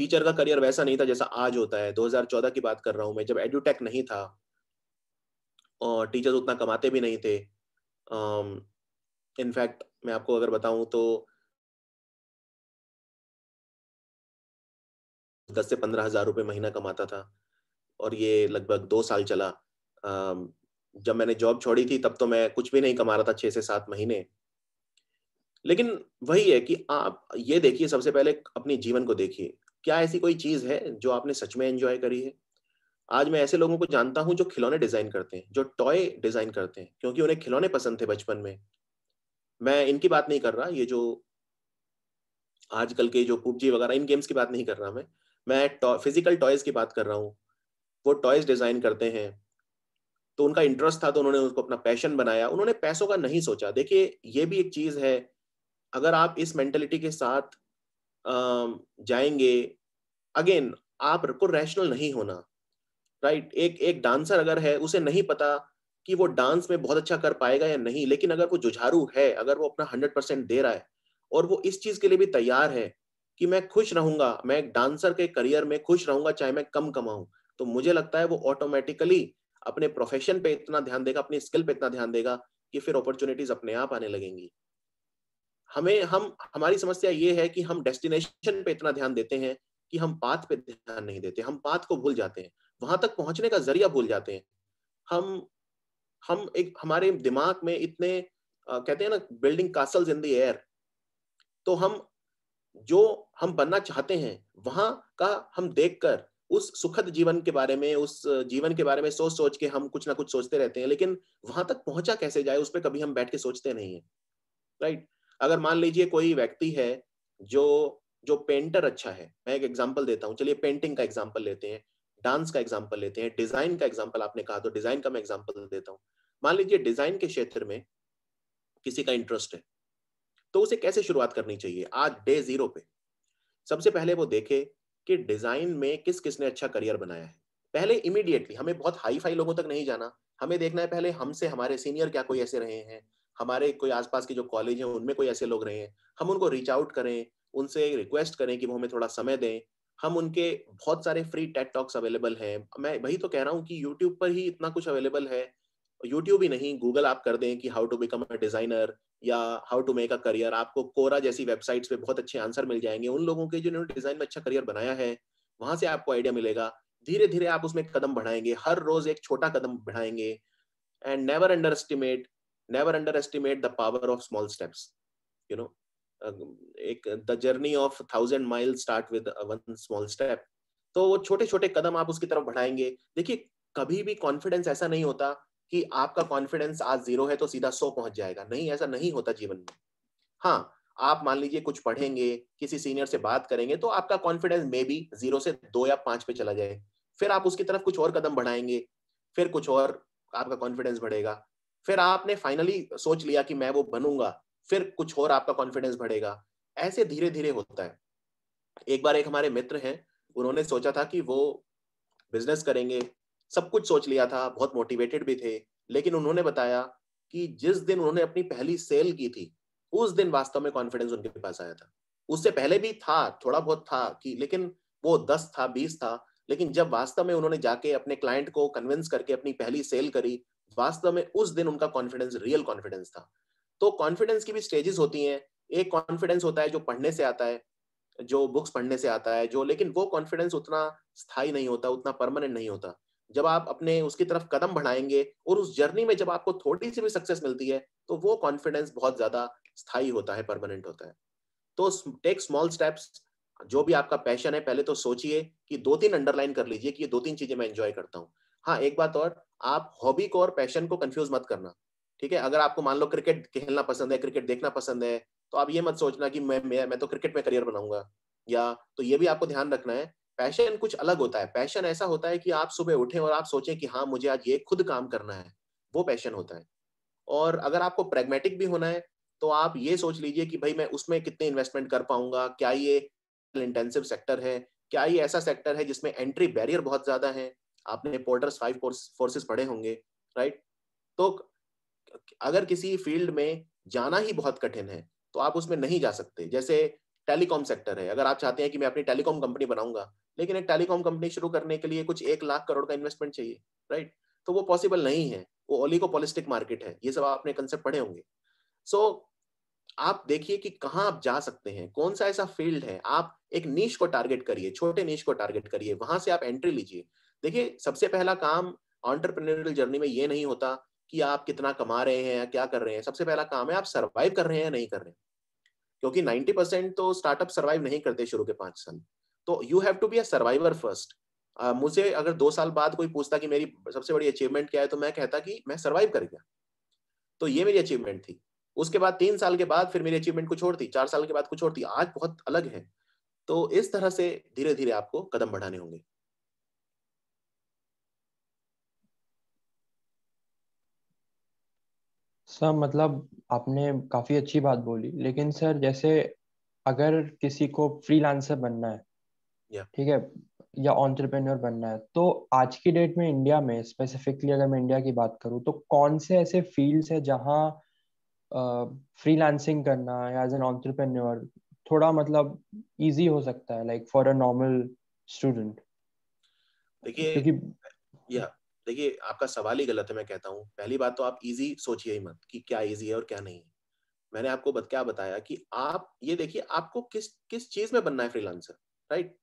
टीचर का करियर वैसा नहीं था जैसा आज होता है 2014 की बात कर रहा हूँ मैं जब एडुटेक नहीं था और टीचर्स उतना कमाते भी नहीं थे इनफैक्ट um, मैं आपको अगर बताऊं तो दस से पंद्रह हजार रुपये महीना कमाता था और ये लगभग दो साल चला um, जब मैंने जॉब छोड़ी थी तब तो मैं कुछ भी नहीं कमा रहा था छः से सात महीने लेकिन वही है कि आप ये देखिए सबसे पहले अपने जीवन को देखिए क्या ऐसी कोई चीज है जो आपने सच में एंजॉय करी है आज मैं ऐसे लोगों को जानता हूं जो खिलौने डिजाइन करते हैं जो टॉय डिजाइन करते हैं क्योंकि उन्हें खिलौने पसंद थे बचपन में मैं इनकी बात नहीं कर रहा ये जो आजकल के जो पबजी वगैरह इन गेम्स की बात नहीं कर रहा मैं मैं फिजिकल टॉयज की बात कर रहा हूँ वो टॉयज डिजाइन करते हैं तो उनका इंटरेस्ट था तो उन्होंने उसको अपना पैशन बनाया उन्होंने पैसों का नहीं सोचा देखिए ये भी एक चीज है अगर आप इस मेंटेलिटी के साथ जाएंगे अगेन आपको रैशनल नहीं होना राइट right? एक एक डांसर अगर है उसे नहीं पता कि वो डांस में बहुत अच्छा कर पाएगा या नहीं लेकिन अगर वो जुझारू है अगर वो अपना हंड्रेड परसेंट दे रहा है और वो इस चीज के लिए भी तैयार है कि मैं खुश रहूंगा मैं एक डांसर के करियर में खुश रहूंगा चाहे मैं कम कमाऊं तो मुझे लगता है वो ऑटोमेटिकली अपने प्रोफेशन पे इतना ध्यान देगा अपनी स्किल पे इतना ध्यान देगा कि फिर अपॉर्चुनिटीज अपने आप आने लगेंगी हमें हम हमारी समस्या ये है कि हम डेस्टिनेशन पे इतना ध्यान देते हैं कि हम पाथ पे ध्यान नहीं देते हम पाथ को भूल जाते हैं वहां तक पहुंचने का जरिया भूल जाते हैं हम हम एक हमारे दिमाग में इतने आ, कहते हैं ना building castles in the air तो हम जो हम बनना चाहते हैं वहां का हम देखकर उस सुखद जीवन के बारे में उस जीवन के बारे में सोच सोच के हम कुछ ना कुछ सोचते रहते हैं लेकिन वहां तक पहुंचा कैसे जाए उस पर कभी हम बैठ के सोचते नहीं है राइट right? अगर मान लीजिए कोई व्यक्ति है जो जो पेंटर अच्छा है मैं एक एग्जाम्पल देता हूँ चलिए पेंटिंग का एग्जाम्पल लेते हैं डांस का एग्जाम्पल लेते हैं डिजाइन का एग्जाम्पल आपने कहा तो डिजाइन का मैं एग्जाम्पल देता हूँ मान लीजिए डिजाइन के क्षेत्र में किसी का इंटरेस्ट है तो उसे कैसे शुरुआत करनी चाहिए आज डे जीरो पे सबसे पहले वो देखे कि डिजाइन में किस किसने अच्छा करियर बनाया है पहले इमीडिएटली हमें बहुत हाई फाई लोगों तक नहीं जाना हमें देखना है पहले हमसे हमारे सीनियर क्या कोई ऐसे रहे हैं हमारे कोई आसपास के जो कॉलेज हैं उनमें कोई ऐसे लोग रहे हैं हम उनको रीच आउट करें उनसे रिक्वेस्ट करें कि वो हमें थोड़ा समय दें हम उनके बहुत सारे फ्री टेट टॉक्स अवेलेबल हैं मैं वही तो कह रहा हूँ कि यूट्यूब पर ही इतना कुछ अवेलेबल है यूट्यूब ही नहीं गूगल आप कर दें कि how to become a designer या how to make a career आपको कोरा जैसी वेबसाइट्स पे बहुत अच्छे आंसर मिल जाएंगे उन लोगों के जिन्होंने डिजाइन में अच्छा करियर बनाया है वहां से आपको आइडिया मिलेगा धीरे धीरे आप उसमें कदम बढ़ाएंगे हर रोज एक छोटा कदम बढ़ाएंगे and never underestimate never underestimate the power of small steps you know um, the journey of thousand miles start with uh, one small step तो वो छोटे छोटे कदम आप उसकी तरफ बढ़ाएंगे देखिए कभी भी कॉन्फिडेंस ऐसा नहीं होता कि आपका कॉन्फिडेंस आज जीरो है तो सीधा सौ पहुंच जाएगा नहीं ऐसा नहीं होता जीवन में हाँ आप मान लीजिए कुछ पढ़ेंगे किसी सीनियर से बात करेंगे तो आपका कॉन्फिडेंस मे बी जीरो से दो या पांच पे चला जाए फिर आप उसकी तरफ कुछ और कदम बढ़ाएंगे फिर कुछ और आपका कॉन्फिडेंस बढ़ेगा फिर आपने फाइनली सोच लिया कि मैं वो बनूंगा फिर कुछ और आपका कॉन्फिडेंस बढ़ेगा ऐसे धीरे धीरे होता है एक बार एक हमारे मित्र हैं उन्होंने सोचा था कि वो बिजनेस करेंगे सब कुछ सोच लिया था बहुत मोटिवेटेड भी थे लेकिन उन्होंने बताया कि जिस दिन उन्होंने अपनी पहली सेल की थी उस दिन वास्तव में कॉन्फिडेंस उनके पास आया था उससे पहले भी था थोड़ा बहुत था कि लेकिन वो दस था बीस था लेकिन जब वास्तव में उन्होंने जाके अपने क्लाइंट को कन्विंस करके अपनी पहली सेल करी वास्तव में उस दिन उनका कॉन्फिडेंस रियल कॉन्फिडेंस था तो कॉन्फिडेंस की भी स्टेजेस होती हैं एक कॉन्फिडेंस होता है जो पढ़ने से आता है जो बुक्स पढ़ने से आता है जो लेकिन वो कॉन्फिडेंस उतना स्थायी नहीं होता उतना परमानेंट नहीं होता जब आप अपने उसकी तरफ कदम बढ़ाएंगे और उस जर्नी में जब आपको थोड़ी सी भी सक्सेस मिलती है तो वो कॉन्फिडेंस बहुत ज्यादा स्थायी होता है परमानेंट होता है तो टेक स्मॉल स्टेप्स जो भी आपका पैशन है पहले तो सोचिए कि दो तीन अंडरलाइन कर लीजिए कि ये दो तीन चीजें मैं एंजॉय करता हूँ हाँ एक बात और आप हॉबी को और पैशन को कंफ्यूज मत करना ठीक है अगर आपको मान लो क्रिकेट खेलना पसंद है क्रिकेट देखना पसंद है तो आप ये मत सोचना कि मैं मैं, मैं तो क्रिकेट में करियर बनाऊंगा या तो ये भी आपको ध्यान रखना है पैशन कुछ अलग होता है पैशन ऐसा होता है कि आप सुबह उठे और आप सोचें कि हाँ मुझे आज ये खुद काम करना है वो पैशन होता है और अगर आपको प्रेगमेटिक भी होना है तो आप ये सोच लीजिए कि भाई मैं उसमें कितने इन्वेस्टमेंट कर पाऊंगा क्या ये इंटेंसिव सेक्टर है क्या ये ऐसा सेक्टर है जिसमें एंट्री बैरियर बहुत ज्यादा है आपने पोर्टर्स फाइव फोर्सेस पढ़े होंगे राइट तो अगर किसी फील्ड में जाना ही बहुत कठिन है तो आप उसमें नहीं जा सकते जैसे टेलीकॉम सेक्टर है अगर आप चाहते हैं कि मैं अपनी टेलीकॉम कंपनी बनाऊंगा लेकिन एक टेलीकॉम कंपनी शुरू करने के लिए कुछ एक लाख करोड़ का इन्वेस्टमेंट चाहिए राइट तो वो पॉसिबल नहीं है वो ओलिकोपोलिस्टिक मार्केट है ये सब आपने कंसेप्ट पढ़े होंगे सो so, आप देखिए कि कहाँ आप जा सकते हैं कौन सा ऐसा फील्ड है आप एक नीच को टारगेट करिए छोटे नीच को टारगेट करिए वहां से आप एंट्री लीजिए देखिए सबसे पहला काम ऑन्टरप्रनरियल जर्नी में ये नहीं होता कि आप कितना कमा रहे हैं या क्या कर रहे हैं सबसे पहला काम है आप सर्वाइव कर रहे हैं या नहीं कर रहे हैं क्योंकि 90 परसेंट तो स्टार्टअप सर्वाइव नहीं करते शुरू के पांच साल तो you have to be a survivor first मुझे अगर दो साल बाद कोई पूछता कि मेरी सबसे बड़ी अचीवमेंट क्या है तो मैं कहता कि मैं सर्वाइव कर गया तो ये मेरी अचीवमेंट थी उसके बाद तीन साल के बाद फिर मेरी अचीवमेंट कुछ और थी चार साल के बाद कुछ और थी आज बहुत अलग है तो इस तरह से धीरे धीरे आपको कदम बढ़ाने होंगे सर मतलब आपने काफ़ी अच्छी बात बोली लेकिन सर जैसे अगर किसी को फ्रीलांसर बनना है yeah. ठीक है या ऑन्टरप्रेन्योर बनना है तो आज की डेट में इंडिया में स्पेसिफिकली अगर मैं इंडिया की बात करूँ तो कौन से ऐसे फील्ड्स है जहाँ फ्रीलांसिंग uh, करना या एज एन ऑन्टरप्रेन्योर थोड़ा मतलब इजी हो सकता है like for a normal student देखिए या देखिए आपका सवाल ही गलत है मैं कहता हूँ पहली बात तो आप इजी सोचिए ही मत कि क्या इजी है और क्या नहीं है मैंने आपको बत, क्या बताया कि आप ये देखिए आपको किस किस चीज में बनना है फ्रीलांसर राइट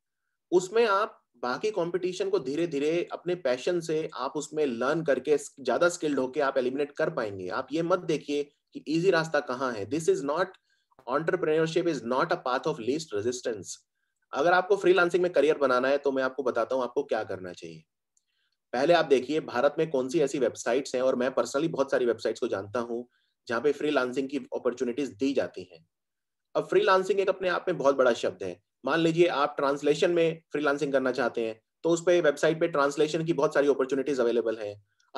उसमें आप बाकी कंपटीशन को धीरे धीरे अपने पैशन से आप उसमें लर्न करके ज्यादा स्किल्ड होके आप एलिमिनेट कर पाएंगे आप ये मत देखिए कि इजी रास्ता कहाँ है this is not entrepreneurship is not a path of least resistance अगर आपको फ्रीलांसिंग में करियर बनाना है तो मैं आपको बताता हूँ आपको क्या करना चाहिए पहले आप देखिए भारत में कौन सी ऐसी वेबसाइट्स हैं और मैं पर्सनली बहुत सारी वेबसाइट्स को जानता हूँ जहाँ पे लांसिंग की अपॉर्चुनिटीज दी जाती हैं अब लांसिंग एक अपने आप में बहुत बड़ा शब्द है मान लीजिए आप ट्रांसलेशन में लांसिंग करना चाहते हैं तो उस पर वेबसाइट पे ट्रांसलेशन की बहुत सारी अपॉर्चुनिटीज अवेलेबल है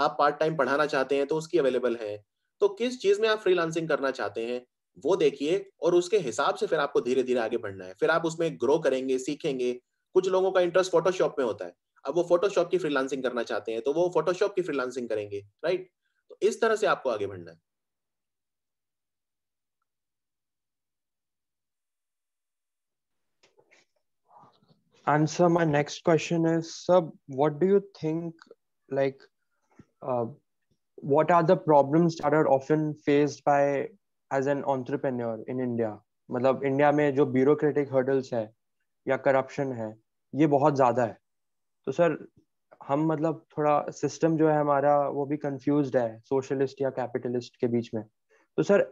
आप पार्ट टाइम पढ़ाना चाहते हैं तो उसकी अवेलेबल है तो किस चीज में आप फ्री करना चाहते हैं वो देखिए और उसके हिसाब से फिर आपको धीरे धीरे आगे बढ़ना है फिर आप उसमें ग्रो करेंगे सीखेंगे कुछ लोगों का इंटरेस्ट फोटोशॉप में होता है अब वो फोटोशॉप की फ्रीलांसिंग करना चाहते हैं तो वो फोटोशॉप की फ्रीलांसिंग करेंगे राइट तो इस तरह से आपको आगे बढ़ना है and so my next question is sir what do you think like uh, what are the problems that are often faced by as an entrepreneur in india मतलब इंडिया में जो ब्यूरोक्रेटिक हर्डल्स है या करप्शन है ये बहुत ज्यादा है तो सर हम मतलब थोड़ा सिस्टम जो है हमारा वो भी कंफ्यूज है सोशलिस्ट या कैपिटलिस्ट के बीच में तो सर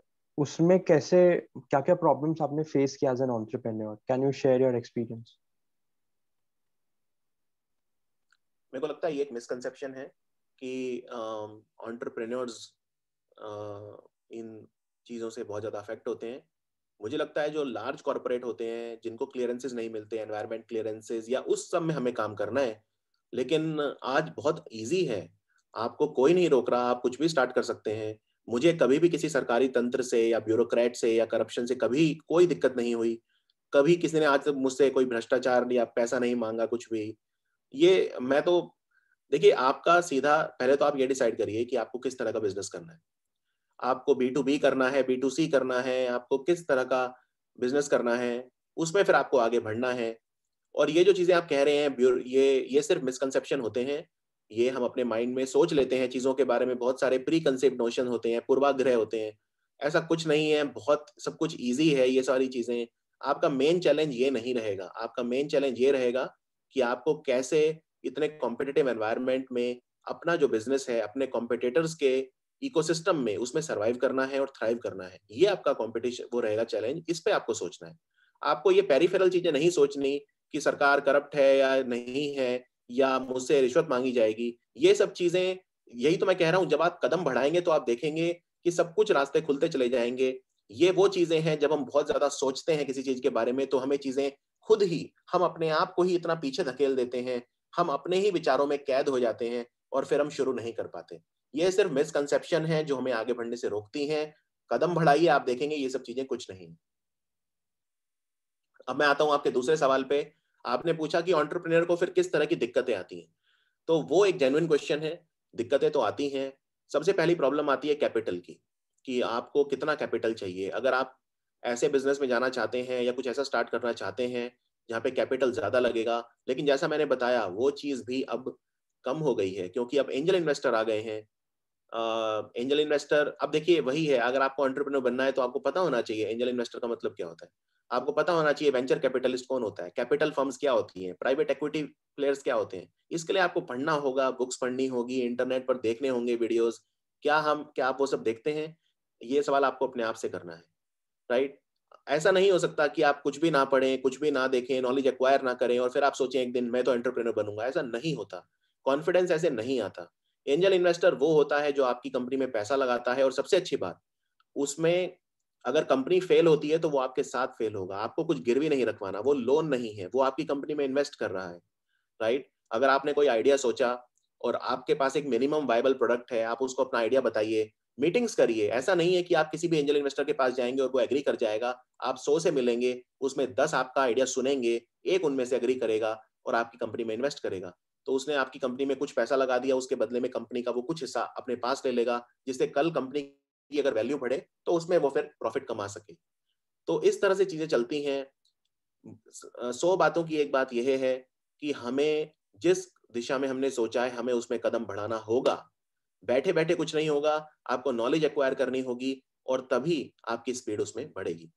उसमें कैसे क्या क्या प्रॉब्लम्स आपने फेस किया as an entrepreneur can you share your experience मेरे को लगता है ये एक मिसकंसेप्शन है कि ऑन्टरप्रेन्योर्स इन चीज़ों से बहुत ज़्यादा अफेक्ट होते हैं मुझे लगता है जो लार्ज कॉरपोरेट होते हैं जिनको क्लियरेंसेज नहीं मिलते एनवायरमेंट क्लियरेंसेज या उस सब में हमें काम करना है लेकिन आज बहुत ईजी है आपको कोई नहीं रोक रहा आप कुछ भी स्टार्ट कर सकते हैं मुझे कभी भी किसी सरकारी तंत्र से या ब्यूरोक्रेट से या करप्शन से कभी कोई दिक्कत नहीं हुई कभी किसी ने आज तक मुझसे कोई भ्रष्टाचार या पैसा नहीं मांगा कुछ भी ये मैं तो देखिए आपका सीधा पहले तो आप ये डिसाइड करिए कि आपको किस तरह का बिजनेस करना है आपको बी टू बी करना है बी टू सी करना है आपको किस तरह का बिजनेस करना है उसमें फिर आपको आगे बढ़ना है और ये जो चीजें आप कह रहे हैं ये ये सिर्फ मिसकनसेप्शन होते हैं ये हम अपने माइंड में सोच लेते हैं चीजों के बारे में बहुत सारे प्री कंसेप्ट नोशन होते हैं पूर्वाग्रह होते हैं ऐसा कुछ नहीं है बहुत सब कुछ ईजी है ये सारी चीजें आपका मेन चैलेंज ये नहीं रहेगा आपका मेन चैलेंज ये रहेगा कि आपको कैसे इतने कॉम्पिटेटिव एनवायरमेंट में अपना जो बिजनेस है अपने कॉम्पिटेटर्स के इकोसिस्टम में उसमें सर्वाइव करना है और थ्राइव करना है ये आपका कॉम्पिटिशन वो रहेगा चैलेंज इस पे आपको सोचना है आपको ये पेरिफेरल चीजें नहीं सोचनी कि सरकार करप्ट है या नहीं है या मुझसे रिश्वत मांगी जाएगी ये सब चीजें यही तो मैं कह रहा हूँ जब आप कदम बढ़ाएंगे तो आप देखेंगे कि सब कुछ रास्ते खुलते चले जाएंगे ये वो चीजें हैं जब हम बहुत ज्यादा सोचते हैं किसी चीज के बारे में तो हमें चीजें खुद ही हम अपने आप को ही इतना पीछे धकेल देते हैं हम अपने ही विचारों में कैद हो जाते हैं और फिर हम शुरू नहीं कर पाते ये सिर्फ मिसकंसेप्शन है जो हमें आगे बढ़ने से रोकती है कदम बढ़ाइए आप देखेंगे ये सब चीजें कुछ नहीं अब मैं आता हूँ आपके दूसरे सवाल पे आपने पूछा कि ऑन्टरप्रेन्योर को फिर किस तरह की दिक्कतें आती हैं तो वो एक जेनुइन क्वेश्चन है दिक्कतें तो आती हैं सबसे पहली प्रॉब्लम आती है कैपिटल की कि आपको कितना कैपिटल चाहिए अगर आप ऐसे बिजनेस में जाना चाहते हैं या कुछ ऐसा स्टार्ट करना चाहते हैं जहाँ पे कैपिटल ज़्यादा लगेगा लेकिन जैसा मैंने बताया वो चीज़ भी अब कम हो गई है क्योंकि अब एंजल इन्वेस्टर आ गए हैं एंजल इन्वेस्टर अब देखिए वही है अगर आपको एंटरप्रेन्योर बनना है तो आपको पता होना चाहिए एंजल इन्वेस्टर का मतलब क्या होता है आपको पता होना चाहिए वेंचर कैपिटलिस्ट कौन होता है कैपिटल फर्म्स क्या होती हैं प्राइवेट इक्विटी प्लेयर्स क्या होते हैं इसके लिए आपको पढ़ना होगा बुक्स पढ़नी होगी इंटरनेट पर देखने होंगे वीडियोज क्या हम क्या आप वो सब देखते हैं ये सवाल आपको अपने आप से करना है राइट ऐसा नहीं हो सकता कि आप कुछ भी ना पढ़ें कुछ भी ना देखें नॉलेज एक्वायर ना करें और फिर आप सोचें एक दिन मैं तो एंटरप्रेनर बनूंगा ऐसा नहीं होता कॉन्फिडेंस ऐसे नहीं आता एंजल इन्वेस्टर वो होता है जो आपकी कंपनी में पैसा लगाता है और सबसे अच्छी बात उसमें अगर कंपनी फेल होती है तो वो आपके साथ फेल होगा आपको कुछ गिरवी नहीं रखवाना वो लोन नहीं है वो आपकी कंपनी में इन्वेस्ट कर रहा है राइट अगर आपने कोई आइडिया सोचा और आपके पास एक मिनिमम वायबल प्रोडक्ट है आप उसको अपना आइडिया बताइए मीटिंग्स करिए ऐसा नहीं है कि आप किसी भी एंजल इन्वेस्टर के पास जाएंगे और वो एग्री कर जाएगा आप सौ से मिलेंगे उसमें दस आपका आइडिया सुनेंगे एक उनमें से एग्री करेगा और आपकी कंपनी में इन्वेस्ट करेगा तो उसने आपकी कंपनी में कुछ पैसा लगा दिया उसके बदले में कंपनी का वो कुछ हिस्सा अपने पास ले लेगा जिससे कल कंपनी की अगर वैल्यू बढ़े तो उसमें वो फिर प्रॉफिट कमा सके तो इस तरह से चीजें चलती हैं सौ बातों की एक बात यह है कि हमें जिस दिशा में हमने सोचा है हमें उसमें कदम बढ़ाना होगा बैठे बैठे कुछ नहीं होगा आपको नॉलेज एक्वायर करनी होगी और तभी आपकी स्पीड उसमें बढ़ेगी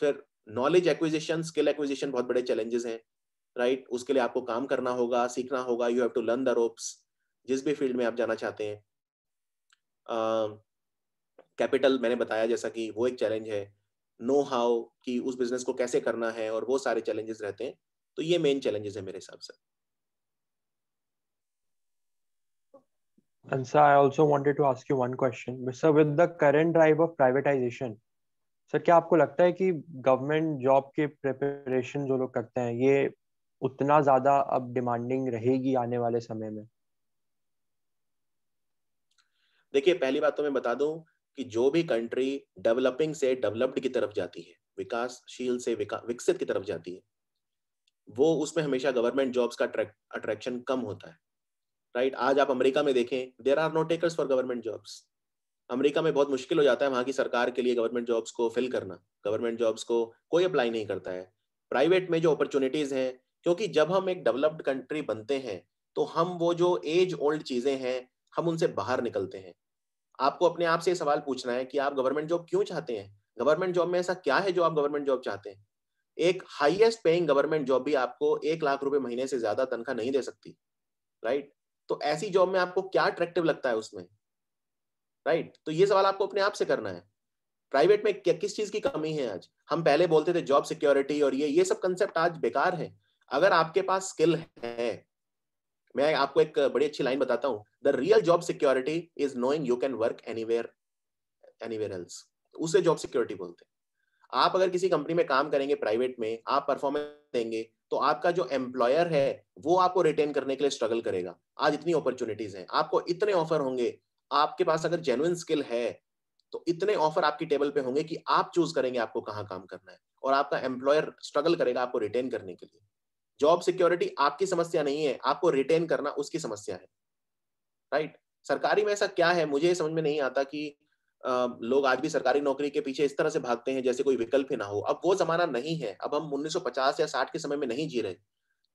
फिर नॉलेज एक्विजिशन स्किल एक्विजिशन बहुत बड़े चैलेंजेस हैं राइट right? उसके लिए आपको काम करना होगा सीखना होगा you have to learn the ropes जिस भी फील्ड में आप जाना चाहते हैं कैपिटल uh, मैंने बताया जैसा कि वो एक चैलेंज है नो हाउ कि उस बिजनेस को कैसे करना है और वो सारे चैलेंजेस रहते हैं तो ये मेन चैलेंजेस है मेरे हिसाब से And sir, I also wanted to ask you one question. Sir, with the current drive of privatization, sir, क्या आपको लगता है कि गवर्नमेंट जॉब के प्रिपरेशन जो लोग करते हैं ये उतना ज्यादा अब डिमांडिंग रहेगी आने वाले समय में देखिए पहली बात तो मैं बता दूं कि जो भी कंट्री डेवलपिंग से डेवलप्ड की तरफ जाती है विकासशील से विका, विकसित की तरफ जाती है वो उसमें हमेशा गवर्नमेंट जॉब्स का अट्रैक्शन कम होता है राइट right? आज आप अमेरिका में देखें there are no takers for government jobs America में बहुत मुश्किल हो जाता है वहां की सरकार के लिए गवर्नमेंट जॉब्स को फिल करना गवर्नमेंट जॉब्स को कोई अप्लाई नहीं करता है प्राइवेट में जो अपॉर्चुनिटीज हैं क्योंकि जब हम एक डेवलप्ड कंट्री बनते हैं तो हम वो जो एज ओल्ड चीजें हैं हम उनसे बाहर निकलते हैं आपको अपने आप से सवाल पूछना है कि आप गवर्नमेंट जॉब क्यों चाहते हैं गवर्नमेंट जॉब में ऐसा क्या है जो आप गवर्नमेंट जॉब चाहते हैं एक हाईएस्ट पेइंग गवर्नमेंट जॉब भी आपको एक लाख रुपए महीने से ज्यादा तनख्वाह नहीं दे सकती राइट तो ऐसी जॉब में आपको क्या अट्रैक्टिव लगता है उसमें राइट तो ये सवाल आपको अपने आप से करना है प्राइवेट में क्या किस चीज की कमी है आज हम पहले बोलते थे जॉब सिक्योरिटी और ये ये सब कंसेप्ट आज बेकार है अगर आपके पास स्किल है मैं आपको एक बड़ी अच्छी लाइन बताता हूँ the real job security is knowing you can work anywhere anywhere else उसे जॉब सिक्योरिटी बोलते हैं आप अगर किसी कंपनी में काम करेंगे प्राइवेट में आप परफॉर्मेंस देंगे तो आपका जो एम्प्लॉयर है वो आपको रिटेन करने के लिए स्ट्रगल करेगा आज इतनी अपॉर्चुनिटीज हैं आपको इतने ऑफर होंगे आपके पास अगर जेन्युन स्किल है तो इतने ऑफर आपकी टेबल पे होंगे कि आप चूज करेंगे आपको कहाँ काम करना है और आपका एम्प्लॉयर स्ट्रगल करेगा आपको रिटेन करने के लिए जॉब सिक्योरिटी आपकी समस्या नहीं है आपको रिटेन करना उसकी समस्या है राइट सरकारी में ऐसा क्या है मुझे समझ में नहीं आता कि आ, लोग आज भी सरकारी नौकरी के पीछे इस तरह से भागते हैं जैसे कोई विकल्प ही ना हो अब वो जमाना नहीं है अब हम 1950 या 60 के समय में नहीं जी रहे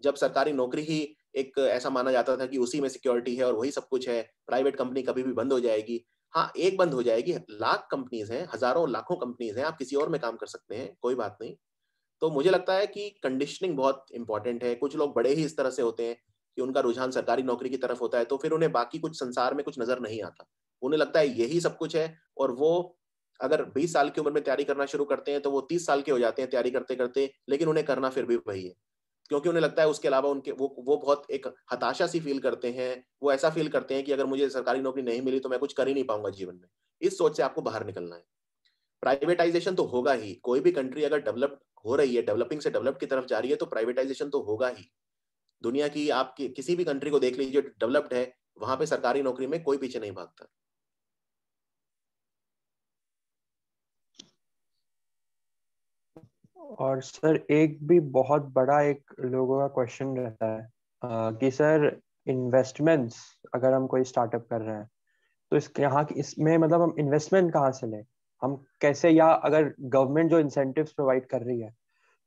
जब सरकारी नौकरी ही एक ऐसा माना जाता था कि उसी में सिक्योरिटी है और वही सब कुछ है प्राइवेट कंपनी कभी भी बंद हो जाएगी हाँ एक बंद हो जाएगी लाख कंपनीज हैं हजारों लाखों कंपनीज हैं आप किसी और में काम कर सकते हैं कोई बात नहीं तो मुझे लगता है कि कंडीशनिंग बहुत इंपॉर्टेंट है कुछ लोग बड़े ही इस तरह से होते हैं कि उनका रुझान सरकारी नौकरी की तरफ होता है तो फिर उन्हें बाकी कुछ संसार में कुछ नजर नहीं आता उन्हें लगता है यही सब कुछ है और वो अगर 20 साल की उम्र में तैयारी करना शुरू करते हैं तो वो 30 साल के हो जाते हैं तैयारी करते करते लेकिन उन्हें करना फिर भी वही है क्योंकि उन्हें लगता है उसके अलावा उनके वो वो बहुत एक हताशा सी फील करते हैं वो ऐसा फील करते हैं कि अगर मुझे सरकारी नौकरी नहीं मिली तो मैं कुछ कर ही नहीं पाऊंगा जीवन में इस सोच से आपको बाहर निकलना है प्राइवेटाइजेशन तो होगा ही कोई भी कंट्री अगर डेवलप हो रही है डेवलपिंग से डेवलप की तरफ जा रही है तो प्राइवेटाइजेशन तो होगा ही दुनिया की आप कि, किसी भी कंट्री को देख लीजिए डेवलप्ड है वहां पे सरकारी नौकरी में कोई पीछे नहीं भागता और सर एक भी बहुत बड़ा एक लोगों का क्वेश्चन रहता है आ, कि सर इन्वेस्टमेंट्स अगर हम कोई स्टार्टअप कर रहे हैं तो इस यहाँ इसमें मतलब हम इन्वेस्टमेंट कहाँ से लें हम कैसे या अगर गवर्नमेंट जो इंसेंटिव्स प्रोवाइड कर रही है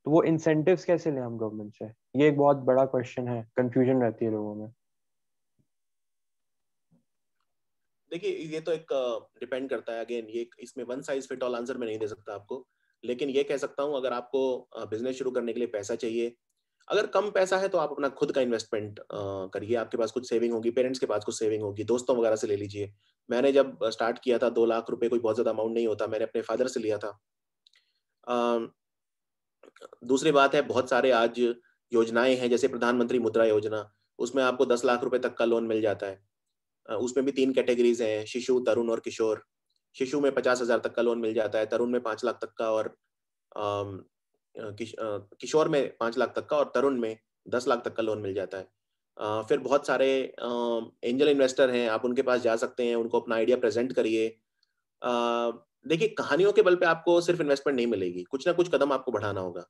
तो वो इंसेंटिव्स कैसे लें हम गवर्नमेंट से ये एक बहुत बड़ा क्वेश्चन है कंफ्यूजन रहती है लोगों में देखिए ये तो एक डिपेंड uh, करता है अगेन ये इसमें one size fit all answer मैं नहीं दे सकता आपको लेकिन ये कह सकता हूँ अगर आपको बिजनेस शुरू करने के लिए पैसा चाहिए अगर कम पैसा है तो आप अपना खुद का इन्वेस्टमेंट करिए आपके पास कुछ सेविंग होगी पेरेंट्स के पास कुछ सेविंग होगी दोस्तों वगैरह से ले लीजिए मैंने जब स्टार्ट किया था दो लाख रुपए कोई बहुत ज़्यादा अमाउंट नहीं होता मैंने अपने फादर से लिया था आ, दूसरी बात है बहुत सारे आज योजनाएं हैं जैसे प्रधानमंत्री मुद्रा योजना उसमें आपको दस लाख रुपए तक का लोन मिल जाता है उसमें भी तीन कैटेगरीज हैं शिशु तरुण और किशोर शिशु में पचास हजार तक का लोन मिल जाता है तरुण में पांच लाख तक का और किशोर में पाँच लाख तक का और तरुण में दस लाख तक का लोन मिल जाता है फिर बहुत सारे एंजल इन्वेस्टर हैं आप उनके पास जा सकते हैं उनको अपना आइडिया प्रेजेंट करिए देखिए कहानियों के बल पे आपको सिर्फ इन्वेस्टमेंट नहीं मिलेगी कुछ ना कुछ कदम आपको बढ़ाना होगा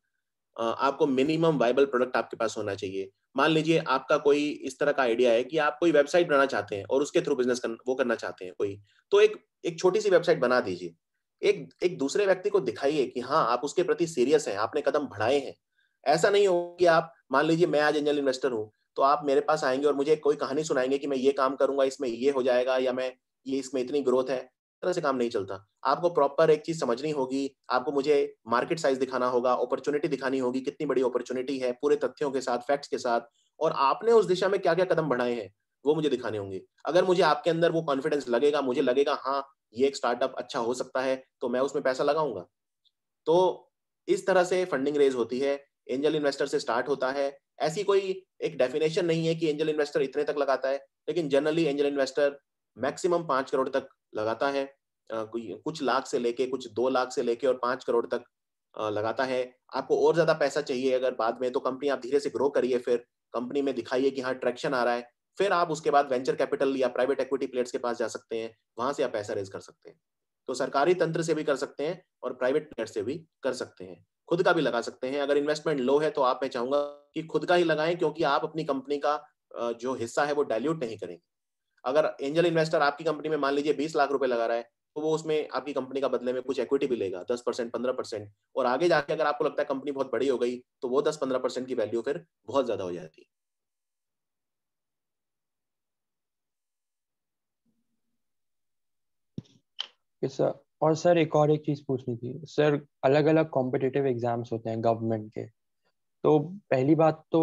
आपको मिनिमम वाइबल प्रोडक्ट आपके पास होना चाहिए मान लीजिए आपका कोई इस तरह का आइडिया है कि आप कोई वेबसाइट बनाना चाहते हैं और उसके थ्रू बिजनेस कर, वो करना चाहते हैं कोई तो एक एक छोटी सी वेबसाइट बना दीजिए एक एक दूसरे व्यक्ति को दिखाइए कि हाँ आप उसके प्रति सीरियस हैं आपने कदम बढ़ाए हैं ऐसा नहीं हो कि आप मान लीजिए मैं आज एंजल इन्वेस्टर हूँ तो आप मेरे पास आएंगे और मुझे कोई कहानी सुनाएंगे कि मैं ये काम करूंगा इसमें ये हो जाएगा या मैं ये इसमें इतनी ग्रोथ है तरह से काम नहीं चलता आपको प्रॉपर एक चीज समझनी होगी आपको मुझे मार्केट साइज दिखाना होगा अपॉर्चुनिटी दिखानी होगी कितनी बड़ी अपॉर्चुनिटी है पूरे तथ्यों के साथ फैक्ट्स के साथ और आपने उस दिशा में क्या क्या कदम बढ़ाए हैं वो मुझे दिखाने होंगे अगर मुझे आपके अंदर वो कॉन्फिडेंस लगेगा मुझे लगेगा हाँ ये एक स्टार्टअप अच्छा हो सकता है तो मैं उसमें पैसा लगाऊंगा तो इस तरह से फंडिंग रेज होती है एंजल इन्वेस्टर से स्टार्ट होता है ऐसी कोई एक डेफिनेशन नहीं है कि एंजल इन्वेस्टर इतने तक लगाता है लेकिन जनरली एंजल इन्वेस्टर मैक्सिमम पांच करोड़ तक लगाता है कुछ लाख से लेके कुछ दो लाख से लेके और पांच करोड़ तक लगाता है आपको और ज्यादा पैसा चाहिए अगर बाद में तो कंपनी आप धीरे से ग्रो करिए फिर कंपनी में दिखाइए कि हाँ ट्रैक्शन आ रहा है फिर आप उसके बाद वेंचर कैपिटल या प्राइवेट इक्विटी प्लेयर्स के पास जा सकते हैं वहां से आप पैसा रेज कर सकते हैं तो सरकारी तंत्र से भी कर सकते हैं और प्राइवेट प्लेयर से भी कर सकते हैं खुद का भी लगा सकते हैं अगर इन्वेस्टमेंट लो है तो आप मैं चाहूंगा कि खुद का ही लगाएं क्योंकि आप अपनी कंपनी का जो हिस्सा है वो डायल्यूट नहीं करेंगे अगर एंजल इन्वेस्टर आपकी कंपनी में मान लीजिए बीस लाख रुपए लगा रहा है तो वो उसमें आपकी कंपनी का बदले में कुछ इक्विटी भी लेगा दस परसेंट पंद्रह परसेंट और आगे जाके अगर आपको लगता है कंपनी बहुत बड़ी हो गई तो वो दस पंद्रह परसेंट की वैल्यू फिर बहुत ज्यादा हो जाती है yes, और सर एक और एक चीज पूछनी थी सर अलग अलग कॉम्पिटिटिव एग्जाम्स होते हैं गवर्नमेंट के तो पहली बात तो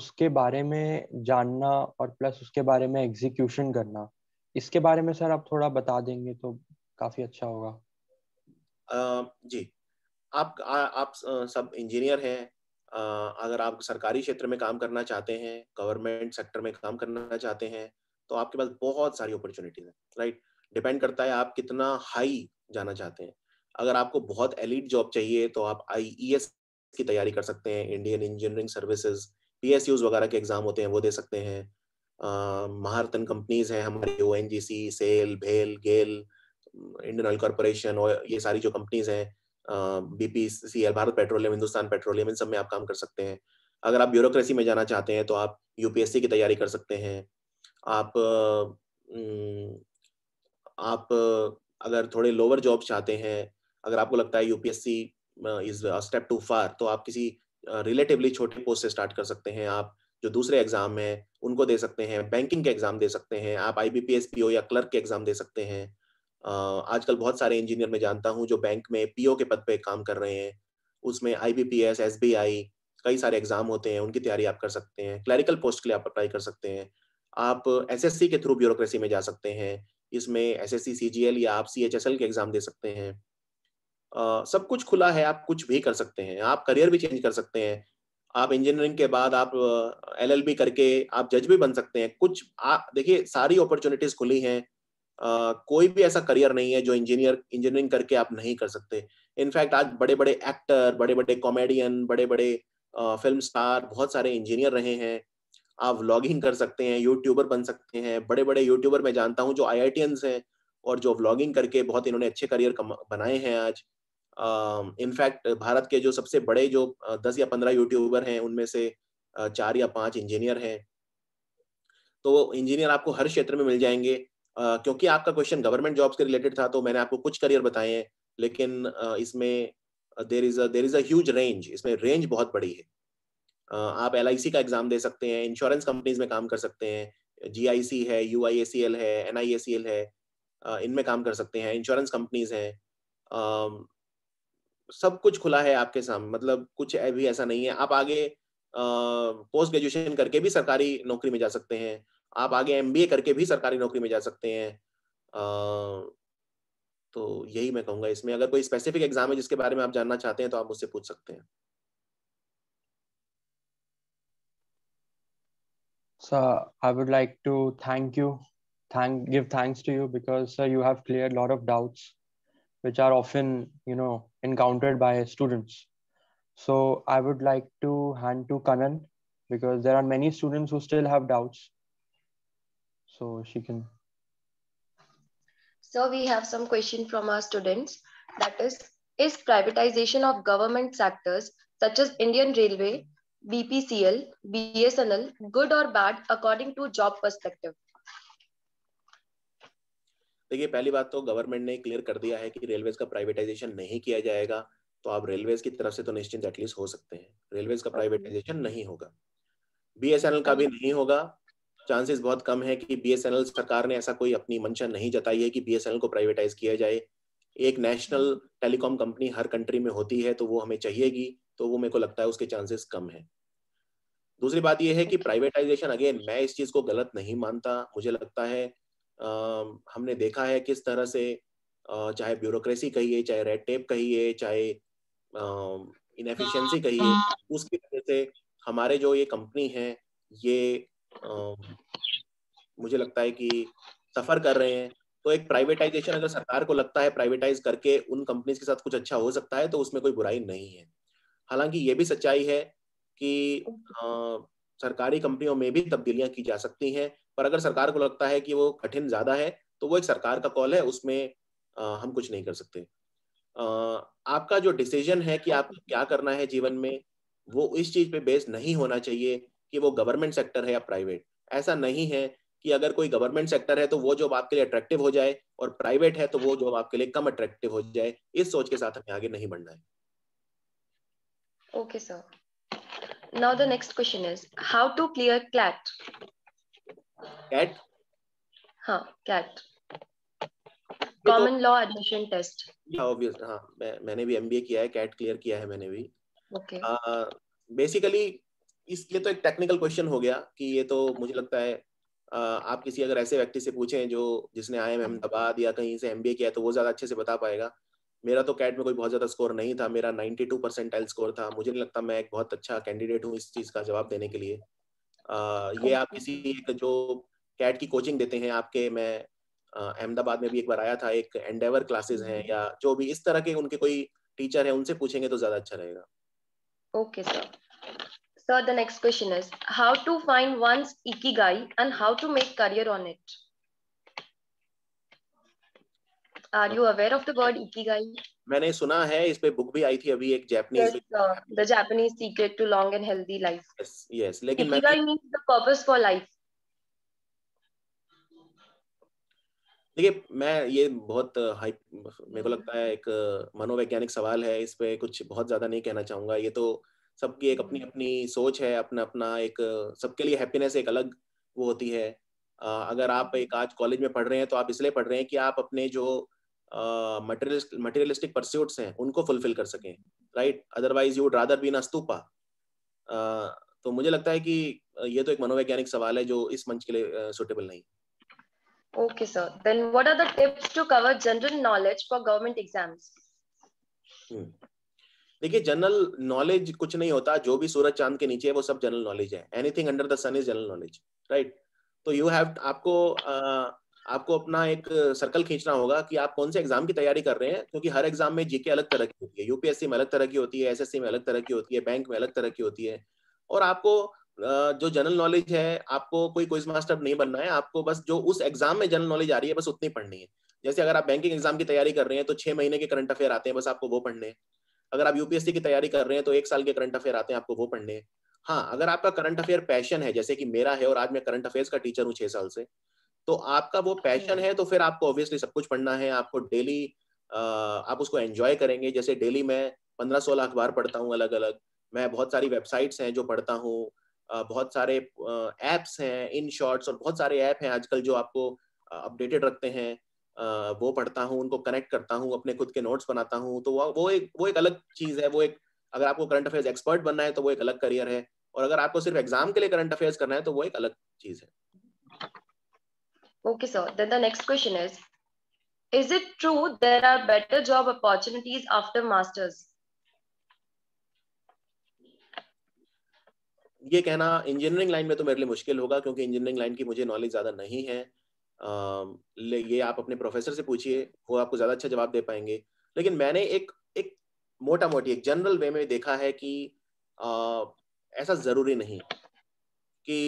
उसके बारे में जानना और प्लस उसके बारे में एग्जीक्यूशन करना इसके बारे में सर आप थोड़ा बता देंगे तो काफी अच्छा होगा आ, जी आप आ, आप सब इंजीनियर हैं अगर आप सरकारी क्षेत्र में काम करना चाहते हैं गवर्नमेंट सेक्टर में काम करना चाहते हैं तो आपके पास बहुत सारी अपॉर्चुनिटीज है राइट right? डिपेंड करता है आप कितना हाई जाना चाहते हैं अगर आपको बहुत एलिट जॉब चाहिए तो आप आई e की तैयारी कर सकते हैं इंडियन इंजीनियरिंग सर्विसेज पी वगैरह के एग्जाम होते हैं वो दे सकते हैं महारतन कंपनीज हैं हमारे ओ सेल भेल गेल इंडियन ऑयल कॉरपोरेशन और ये सारी जो कंपनीज हैं P C L Bharat Petroleum Hindustan Petroleum इन सब में आप काम कर सकते हैं अगर आप ब्यूरोक्रेसी में जाना चाहते हैं तो आप यूपीएससी की तैयारी कर सकते हैं आप आप अगर थोड़े लोअर जॉब चाहते हैं अगर आपको लगता है UPSC is step too far तो आप किसी रिलेटिवली छोटे पोस्ट से स्टार्ट कर सकते हैं आप जो दूसरे एग्जाम है उनको दे सकते हैं बैंकिंग के एग्जाम दे सकते हैं आप आई बी पी या क्लर्क के एग्जाम दे सकते हैं आजकल बहुत सारे इंजीनियर मैं जानता हूँ जो बैंक में पीओ के पद पे काम कर रहे हैं उसमें I B P S S B I कई सारे एग्जाम होते हैं उनकी तैयारी आप कर सकते हैं क्लरिकल पोस्ट के लिए आप अप्लाई कर सकते हैं आप एस एस सी के थ्रू ब्यूरोक्रेसी में जा सकते हैं इसमें एस एस सी या आप सी के एग्जाम दे सकते हैं आ, सब कुछ खुला है आप कुछ भी कर सकते हैं आप करियर भी चेंज कर सकते हैं आप इंजीनियरिंग के बाद आप एल बी करके आप जज भी बन सकते हैं कुछ देखिए सारी अपॉर्चुनिटीज खुली हैं Uh, कोई भी ऐसा करियर नहीं है जो इंजीनियर इंजीनियरिंग करके आप नहीं कर सकते इनफैक्ट आज बड़े बड़े एक्टर बड़े बड़े कॉमेडियन बड़े बड़े फिल्म स्टार बहुत सारे इंजीनियर रहे हैं आप व्लॉगिंग कर सकते हैं यूट्यूबर बन सकते हैं बड़े बड़े यूट्यूबर मैं जानता हूँ जो आई हैं और जो व्लॉगिंग करके बहुत इन्होंने अच्छे करियर बनाए हैं आज इनफैक्ट uh, भारत के जो सबसे बड़े जो दस या पंद्रह यूट्यूबर हैं उनमें से चार या पांच इंजीनियर हैं तो इंजीनियर आपको हर क्षेत्र में मिल जाएंगे uh, क्योंकि आपका क्वेश्चन गवर्नमेंट जॉब्स के रिलेटेड था तो मैंने आपको कुछ करियर बताए हैं लेकिन uh, इसमें there is there is a range इसमें रेंज बहुत बड़ी है आप एल का एग्जाम दे सकते हैं इंश्योरेंस कंपनीज में काम कर सकते हैं जी है यू है एन है इनमें काम कर सकते हैं इंश्योरेंस कंपनीज हैं सब कुछ खुला है आपके सामने मतलब कुछ भी ऐसा नहीं है आप आगे पोस्ट ग्रेजुएशन करके भी सरकारी नौकरी में जा सकते हैं आप आगे एम करके भी सरकारी नौकरी में जा सकते हैं आ, तो यही मैं कहूँगा इसमें अगर कोई स्पेसिफिक एग्जाम है जिसके बारे में आप जानना चाहते हैं तो आप मुझसे पूछ सकते हैं So I would like to thank you, thank give thanks to you because sir, you have cleared a lot of doubts, which are often you know encountered by students. So I would like to hand to Kanan because there are many students who still have doubts. So she can. So we have some question from our students. That is, is privatization of government sectors such as Indian Railway BPCL, BSNL, good or bad according to job perspective? देखिए पहली बात तो government ने clear कर दिया है कि railways का प्राइवेटाइजेशन नहीं किया जाएगा तो आप रेलवेज की तरफ से तो निश्चिंत एटलीस्ट हो सकते हैं रेलवेज का प्राइवेटाइजेशन नहीं होगा बीएसएनएल का भी नहीं होगा चांसेस बहुत कम है कि बीएसएनएल सरकार ने ऐसा कोई अपनी मंशा नहीं जताई है कि बीएसएनएल को प्राइवेटाइज किया जाए एक नेशनल टेलीकॉम कंपनी हर कंट्री में होती है तो वो हमें चाहिएगी तो वो मेरे को लगता है उसके चांसेस कम है दूसरी बात यह है कि प्राइवेटाइजेशन अगेन मैं इस चीज को गलत नहीं मानता मुझे लगता है आ, हमने देखा है किस तरह से आ, चाहे ब्यूरोक्रेसी कहिए चाहे रेड टेप कहिए चाहे इनएफिशिएंसी कहिए उसकी वजह से हमारे जो ये कंपनी है ये आ, मुझे लगता है कि सफर कर रहे हैं तो एक प्राइवेटाइजेशन अगर सरकार को लगता है प्राइवेटाइज करके उन कंपनीज के साथ कुछ अच्छा हो सकता है तो उसमें कोई बुराई नहीं है हालांकि ये भी सच्चाई है कि आ, सरकारी कंपनियों में भी तब्दीलियां की जा सकती हैं पर अगर सरकार को लगता है कि वो कठिन ज्यादा है तो वो एक सरकार का कॉल है उसमें आ, हम कुछ नहीं कर सकते आ, आपका जो डिसीजन है कि आपको क्या करना है जीवन में वो इस चीज पे बेस्ड नहीं होना चाहिए कि वो गवर्नमेंट सेक्टर है या प्राइवेट ऐसा नहीं है कि अगर कोई गवर्नमेंट सेक्टर है तो वो जॉब आपके लिए अट्रैक्टिव हो जाए और प्राइवेट है तो वो जॉब आपके लिए कम अट्रैक्टिव हो जाए इस सोच के साथ हमें आगे नहीं बढ़ना है okay okay, sir Now the next question is how to clear cat? Cat? Huh, cat. तो common law admission test yeah test ha हाँ मैं, मैंने भी एमबीए किया है कैट क्लियर किया है मैंने भी ओके बेसिकली हाँ, इसलिए तो एक टेक्निकल क्वेश्चन हो गया कि ये तो मुझे लगता है uh, आप किसी अगर ऐसे व्यक्ति से पूछें जो जिसने आई एम अहमदाबाद या कहीं से एमबीए किया है तो वो ज्यादा अच्छे से बता पाएगा मेरा तो कैट में कोई बहुत ज्यादा स्कोर नहीं था मेरा नाइनटी 92 परसेंटाइल स्कोर था मुझे नहीं लगता मैं एक बहुत अच्छा कैंडिडेट हूँ इस चीज का जवाब देने के लिए आ, ये आप किसी एक जो कैट की कोचिंग देते हैं आपके मैं अहमदाबाद में भी एक बार आया था एक एंडेवर क्लासेस हैं या जो भी इस तरह के उनके कोई टीचर है उनसे पूछेंगे तो ज्यादा अच्छा रहेगा okay sir sir the next question is how to find one's ikigai and how to make career on it Are you aware of the word ikigai? मैंने सुना है इस पे बुक भी आई थी अभी एक जापानी yes, uh, the Japanese secret to long and healthy life. Yes, yes. लेकिन ikigai मैं... means the purpose for life. देखिए मैं ये बहुत हाई uh, मेरे को लगता है एक uh, मनोवैज्ञानिक सवाल है इस पे कुछ बहुत ज्यादा नहीं कहना चाहूंगा ये तो सबकी एक अपनी अपनी सोच है अपना अपना एक uh, सबके लिए हैप्पीनेस एक अलग वो होती है अगर आप एक आज कॉलेज में पढ़ रहे हैं तो आप इसलिए पढ़ रहे हैं कि आप अपने जो मटेरियलिस्टिक परस्यूट्स हैं उनको फुलफिल कर सकें right otherwise you would rather been अस्तूपा तो मुझे लगता है कि ये तो एक मनोवैज्ञानिक सवाल है जो इस मंच के लिए सुटेबल नहीं Okay, sir. Then what are the tips to cover general knowledge for government exams? Hmm. देखिए जनरल नॉलेज कुछ नहीं होता जो भी सूरज चांद के नीचे है वो सब जनरल नॉलेज है anything under the sun is general knowledge right तो यू हैव आपको uh, आपको अपना एक सर्कल खींचना होगा कि आप कौन से एग्जाम की तैयारी कर रहे हैं क्योंकि हर एग्जाम में जीके अलग तरह की होती है यूपीएससी में अलग तरह की होती है एस में अलग तरह की होती है बैंक में अलग तरह की होती है और आपको जो जनरल नॉलेज है आपको कोई क्विज मास्टर नहीं बनना है आपको बस जो उस एग्जाम में जनरल नॉलेज आ रही है बस उतनी पढ़नी है जैसे अगर आप बैंकिंग एग्जाम की तैयारी कर रहे हैं तो छह महीने के करंट अफेयर आते हैं बस आपको वो पढ़ने हैं अगर आप यूपीएससी की तैयारी कर रहे हैं तो एक साल के करंट अफेयर आते हैं आपको वो पढ़ने हैं हाँ अगर आपका करंट अफेयर पैशन है जैसे कि मेरा है और आज मैं करंट अफेयर्स का टीचर हूँ छह साल से तो आपका वो पैशन हम्म। है तो फिर आपको ऑब्वियसली सब कुछ पढ़ना है आपको डेली आप उसको एंजॉय करेंगे जैसे डेली मैं पंद्रह सोलह अखबार पढ़ता हूँ अलग अलग मैं बहुत सारी वेबसाइट्स हैं जो पढ़ता हूँ बहुत सारे ऐप्स हैं इन शॉर्ट्स और बहुत सारे ऐप हैं आजकल जो आपको अपडेटेड रखते हैं वो पढ़ता हूँ उनको कनेक्ट करता हूँ अपने खुद के नोट्स बनाता हूँ तो वो एक वो एक अलग चीज़ है वो एक अगर आपको करंट अफेयर्स एक्सपर्ट बनना है तो वो एक अलग करियर है और अगर आपको सिर्फ एग्जाम के लिए करंट अफेयर्स करना है तो वो एक अलग चीज़ है Okay, sir. Then the next question is, is it true there are better job opportunities after masters? ये कहना इंजीनियरिंग लाइन में तो मेरे लिए मुश्किल होगा क्योंकि इंजीनियरिंग लाइन की मुझे नॉलेज ज़्यादा नहीं है आ, ये आप अपने प्रोफेसर से पूछिए वो आपको ज़्यादा अच्छा जवाब दे पाएंगे लेकिन मैंने एक एक मोटा मोटी एक जनरल वे में देखा है कि आ, ऐसा ज़रूरी नहीं कि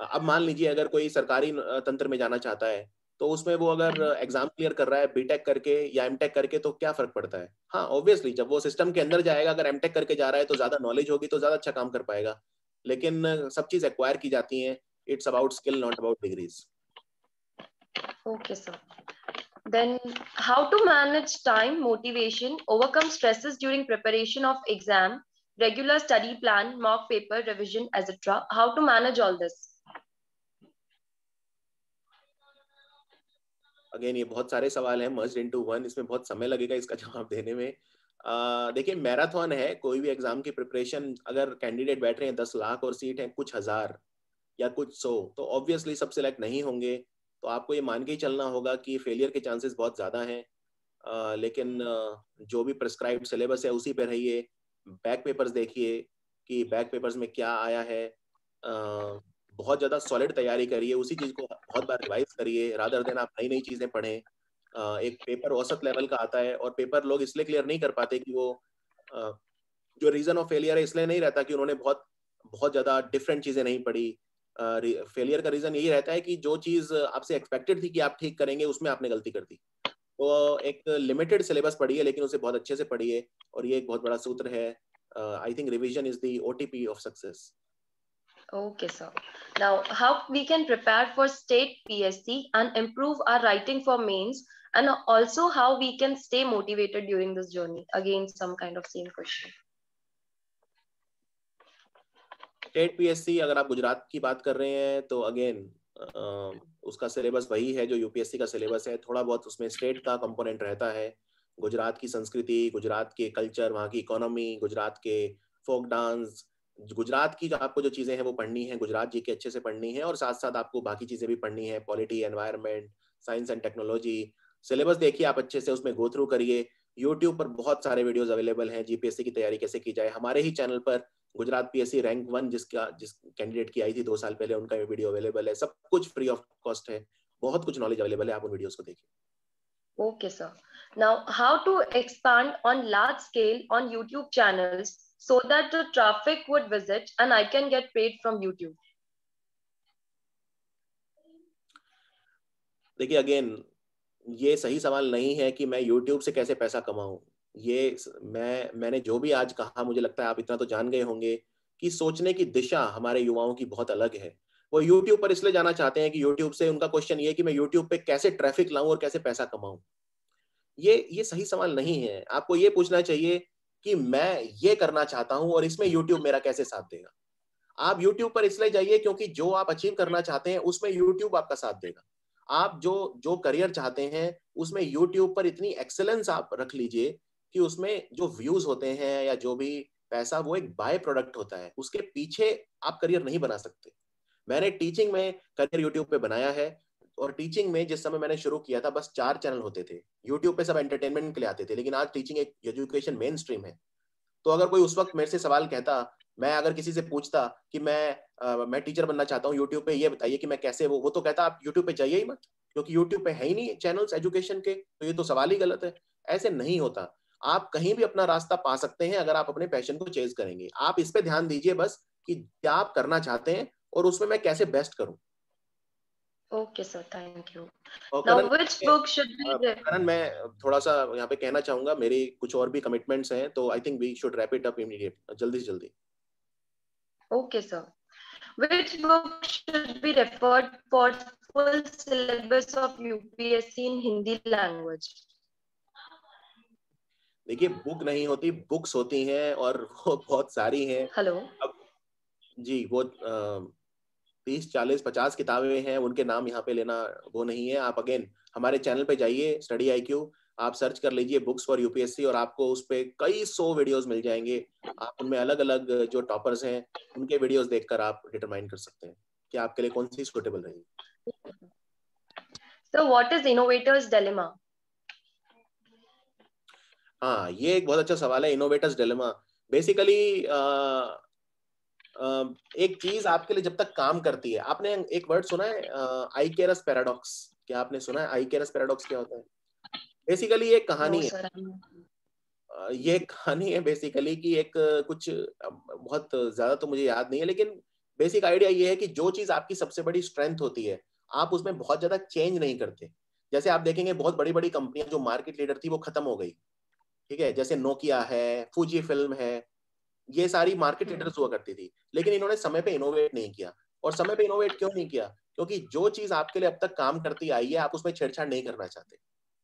अब मान लीजिए अगर कोई सरकारी तंत्र में जाना चाहता है तो उसमें वो अगर एग्जाम क्लियर कर रहा है बीटेक करके या एमटेक करके तो क्या फर्क पड़ता है हाँ ऑब्वियसली जब वो सिस्टम के अंदर जाएगा अगर एमटेक करके जा रहा है तो ज्यादा नॉलेज होगी तो ज्यादा अच्छा काम कर पाएगा लेकिन सब चीज एक्वायर की जाती है it's about skill not about degrees okay sir then how to manage time motivation overcome stresses during preparation of exam regular study plan mock paper revision etc how to manage all this again ये बहुत सारे सवाल हैं मर्ज to one इसमें बहुत समय लगेगा इसका जवाब देने में देखिए मैराथन है कोई भी एग्जाम की प्रिपरेशन अगर कैंडिडेट बैठ रहे हैं दस लाख और सीट है कुछ हजार या कुछ सौ तो ऑब्वियसली सब सिलेक्ट नहीं होंगे तो आपको ये मान के ही चलना होगा कि फेलियर के चांसेस बहुत ज़्यादा हैं लेकिन जो भी प्रिस्क्राइब सिलेबस है उसी पे रहिए बैक पेपर्स देखिए कि बैक पेपर्स में क्या आया है बहुत ज्यादा सॉलिड तैयारी करिए उसी चीज को बहुत बार रिवाइज करिए रादर देन आप नई नई चीजें पढ़ें एक पेपर औसत लेवल का आता है और पेपर लोग इसलिए क्लियर नहीं कर पाते कि वो जो रीजन ऑफ फेलियर है इसलिए नहीं रहता कि उन्होंने बहुत बहुत ज्यादा डिफरेंट चीजें नहीं पढ़ी फेलियर का रीजन यही रहता है कि जो चीज आपसे एक्सपेक्टेड थी कि आप ठीक करेंगे उसमें आपने गलती कर दी तो एक लिमिटेड सिलेबस पढ़िए लेकिन उसे बहुत अच्छे से पढ़िए और ये एक बहुत बड़ा सूत्र है I think revision is the पी of success Okay, sir. Now, how we can prepare for state PSC and improve our writing for mains and also how we can stay motivated during this journey. Again, some kind of same question. State PSC अगर आप गुजरात की बात कर रहे हैं तो again उसका syllabus वही है जो यूपीएससी का सिलेबस है थोड़ा बहुत उसमें स्टेट का कंपोनेंट रहता है गुजरात की संस्कृति गुजरात के कल्चर वहाँ की इकोनॉमी गुजरात के फोक डांस गुजरात की जो आपको जो चीजें हैं वो पढ़नी है गुजरात जी के अच्छे से पढ़नी है और साथ साथ आपको बाकी चीजें भी पढ़नी है polity environment science and technology syllabus देखिए आप अच्छे से उसमें गो थ्रू करिए यूट्यूब पर बहुत सारे वीडियोज अवेलेबल हैं जीपीएससी की तैयारी कैसे की जाए हमारे ही चैनल पर गुजरात पीएससी रैंक वन जिसका जिस कैंडिडेट की आई थी दो साल पहले उनका वीडियो अवेलेबल है सब कुछ फ्री ऑफ कॉस्ट है बहुत कुछ नॉलेज अवेलेबल है आप उन वीडियोस को देखिए okay sir now how to expand on large scale on YouTube channels so that the traffic would visit and I can get paid from YouTube. देखिए again ये सही सवाल नहीं है कि मैं YouTube से कैसे पैसा कमाऊं ये मैं मैंने जो भी आज कहा मुझे लगता है आप इतना तो जान गए होंगे कि सोचने की दिशा हमारे युवाओं की बहुत अलग है वो YouTube पर इसलिए जाना चाहते हैं कि YouTube से उनका क्वेश्चन ये है कि मैं YouTube पे कैसे ट्रैफिक लाऊं और कैसे पैसा कमाऊं ये ये सही सवाल नहीं है आपको ये पूछना चाहिए कि मैं ये करना चाहता हूं और इसमें यूट्यूब मेरा कैसे साथ देगा आप यूट्यूब पर इसलिए जाइए क्योंकि जो आप अचीव करना चाहते हैं उसमें यूट्यूब आपका साथ देगा आप जो जो करियर चाहते हैं उसमें यूट्यूब पर इतनी एक्सेलेंस आप रख लीजिए कि उसमें जो व्यूज होते हैं या जो भी पैसा वो एक बाय प्रोडक्ट होता है उसके पीछे आप करियर नहीं बना सकते मैंने टीचिंग में करियर यूट्यूब पे बनाया है और टीचिंग में जिस समय मैंने शुरू किया था बस चार चैनल होते थे यूट्यूब पे सब एंटरटेनमेंट के लिए आते थे लेकिन आज टीचिंग एक एजुकेशन मेन स्ट्रीम है तो अगर कोई उस वक्त मेरे से सवाल कहता मैं अगर किसी से पूछता कि मैं आ, मैं टीचर बनना चाहता हूँ यूट्यूब पे ये बताइए कि मैं कैसे वो वो तो कहता आप यूट्यूब पे जाइए ही मत क्योंकि यूट्यूब पे है ही नहीं चैनल्स एजुकेशन के तो ये तो सवाल ही गलत है ऐसे नहीं होता आप कहीं भी अपना रास्ता पा सकते हैं अगर आप अपने पैशन को चेज करेंगे आप इस पे ध्यान दीजिए बस कि क्या आप करना चाहते हैं और उसमें मैं कैसे बेस्ट करूं okay sir thank you now which book should be Karan मैं थोड़ा सा पे कहना चाहूंगा मेरी कुछ और भी कमिटमेंट्स हैं तो I think we should wrap it up immediate जल्दी से जल्दी ओके सर देखिए बुक नहीं होती बुक्स होती हैं और वो बहुत सारी हैं हेलो जी वो तीस चालीस पचास किताबें हैं उनके नाम यहाँ पे लेना वो नहीं है आप अगेन हमारे चैनल पे जाइए स्टडी आई क्यू आप सर्च कर लीजिए बुक्स फॉर यूपीएससी और आपको उस पर कई सौ वीडियोस मिल जाएंगे आप उनमें अलग अलग जो टॉपर्स हैं उनके वीडियोस देखकर आप डिटरमाइन कर सकते हैं कि आपके लिए कौन सी सुटेबल रहेगी so what is innovator's dilemma हाँ ये एक बहुत अच्छा सवाल है इनोवेटर्स डिलेमा बेसिकली एक चीज आपके लिए जब तक काम करती है आपने एक वर्ड सुना है आई केयरस पैराडॉक्स क्या आपने सुना है आई केयरस पैराडॉक्स क्या होता है बेसिकली ये कहानी है ये कहानी है बेसिकली कि एक कुछ बहुत ज्यादा तो मुझे याद नहीं है लेकिन बेसिक आइडिया ये है कि जो चीज आपकी सबसे बड़ी स्ट्रेंथ होती है आप उसमें बहुत ज्यादा चेंज नहीं करते जैसे आप देखेंगे बहुत बड़ी बड़ी कंपनियां जो मार्केट लीडर थी वो खत्म हो गई ठीक है जैसे नोकिया है फूजी फिल्म है ये सारी मार्केट हिटर्स हम्म। हुआ करती थी लेकिन इन्होंने समय पे इनोवेट नहीं किया और समय पे इनोवेट क्यों नहीं किया क्योंकि जो चीज आपके लिए अब तक काम करती आई है आप उसमें छेड़छाड़ नहीं करना चाहते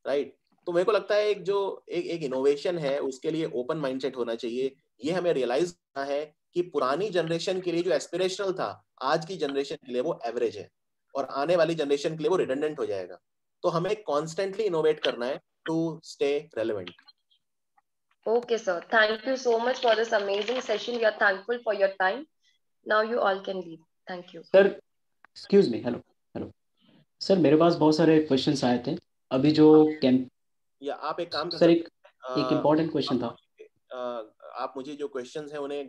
राइट तो मेरे को लगता है एक जो एक एक इनोवेशन है उसके लिए ओपन माइंडसेट होना चाहिए ये हमें रियलाइज करना है कि पुरानी जनरेशन के लिए जो एस्पिरेशनल था आज की जनरेशन के लिए वो एवरेज है और आने वाली जनरेशन के लिए वो रिडेंडेंट हो जाएगा तो हमें कॉन्स्टेंटली इनोवेट करना है to stay relevant Okay, sir. Thank you so much for this amazing session. We are thankful for your time. Now you all can leave. Thank you. Sir, excuse me. Hello. Hello. Sir, मेरे पास बहुत सारे questions आए थे. अभी जो camp या आप एक काम सर एक एक इम्पोर्टेंट क्वेश्चन था आप मुझे जो क्वेश्चंस हैं उन्हें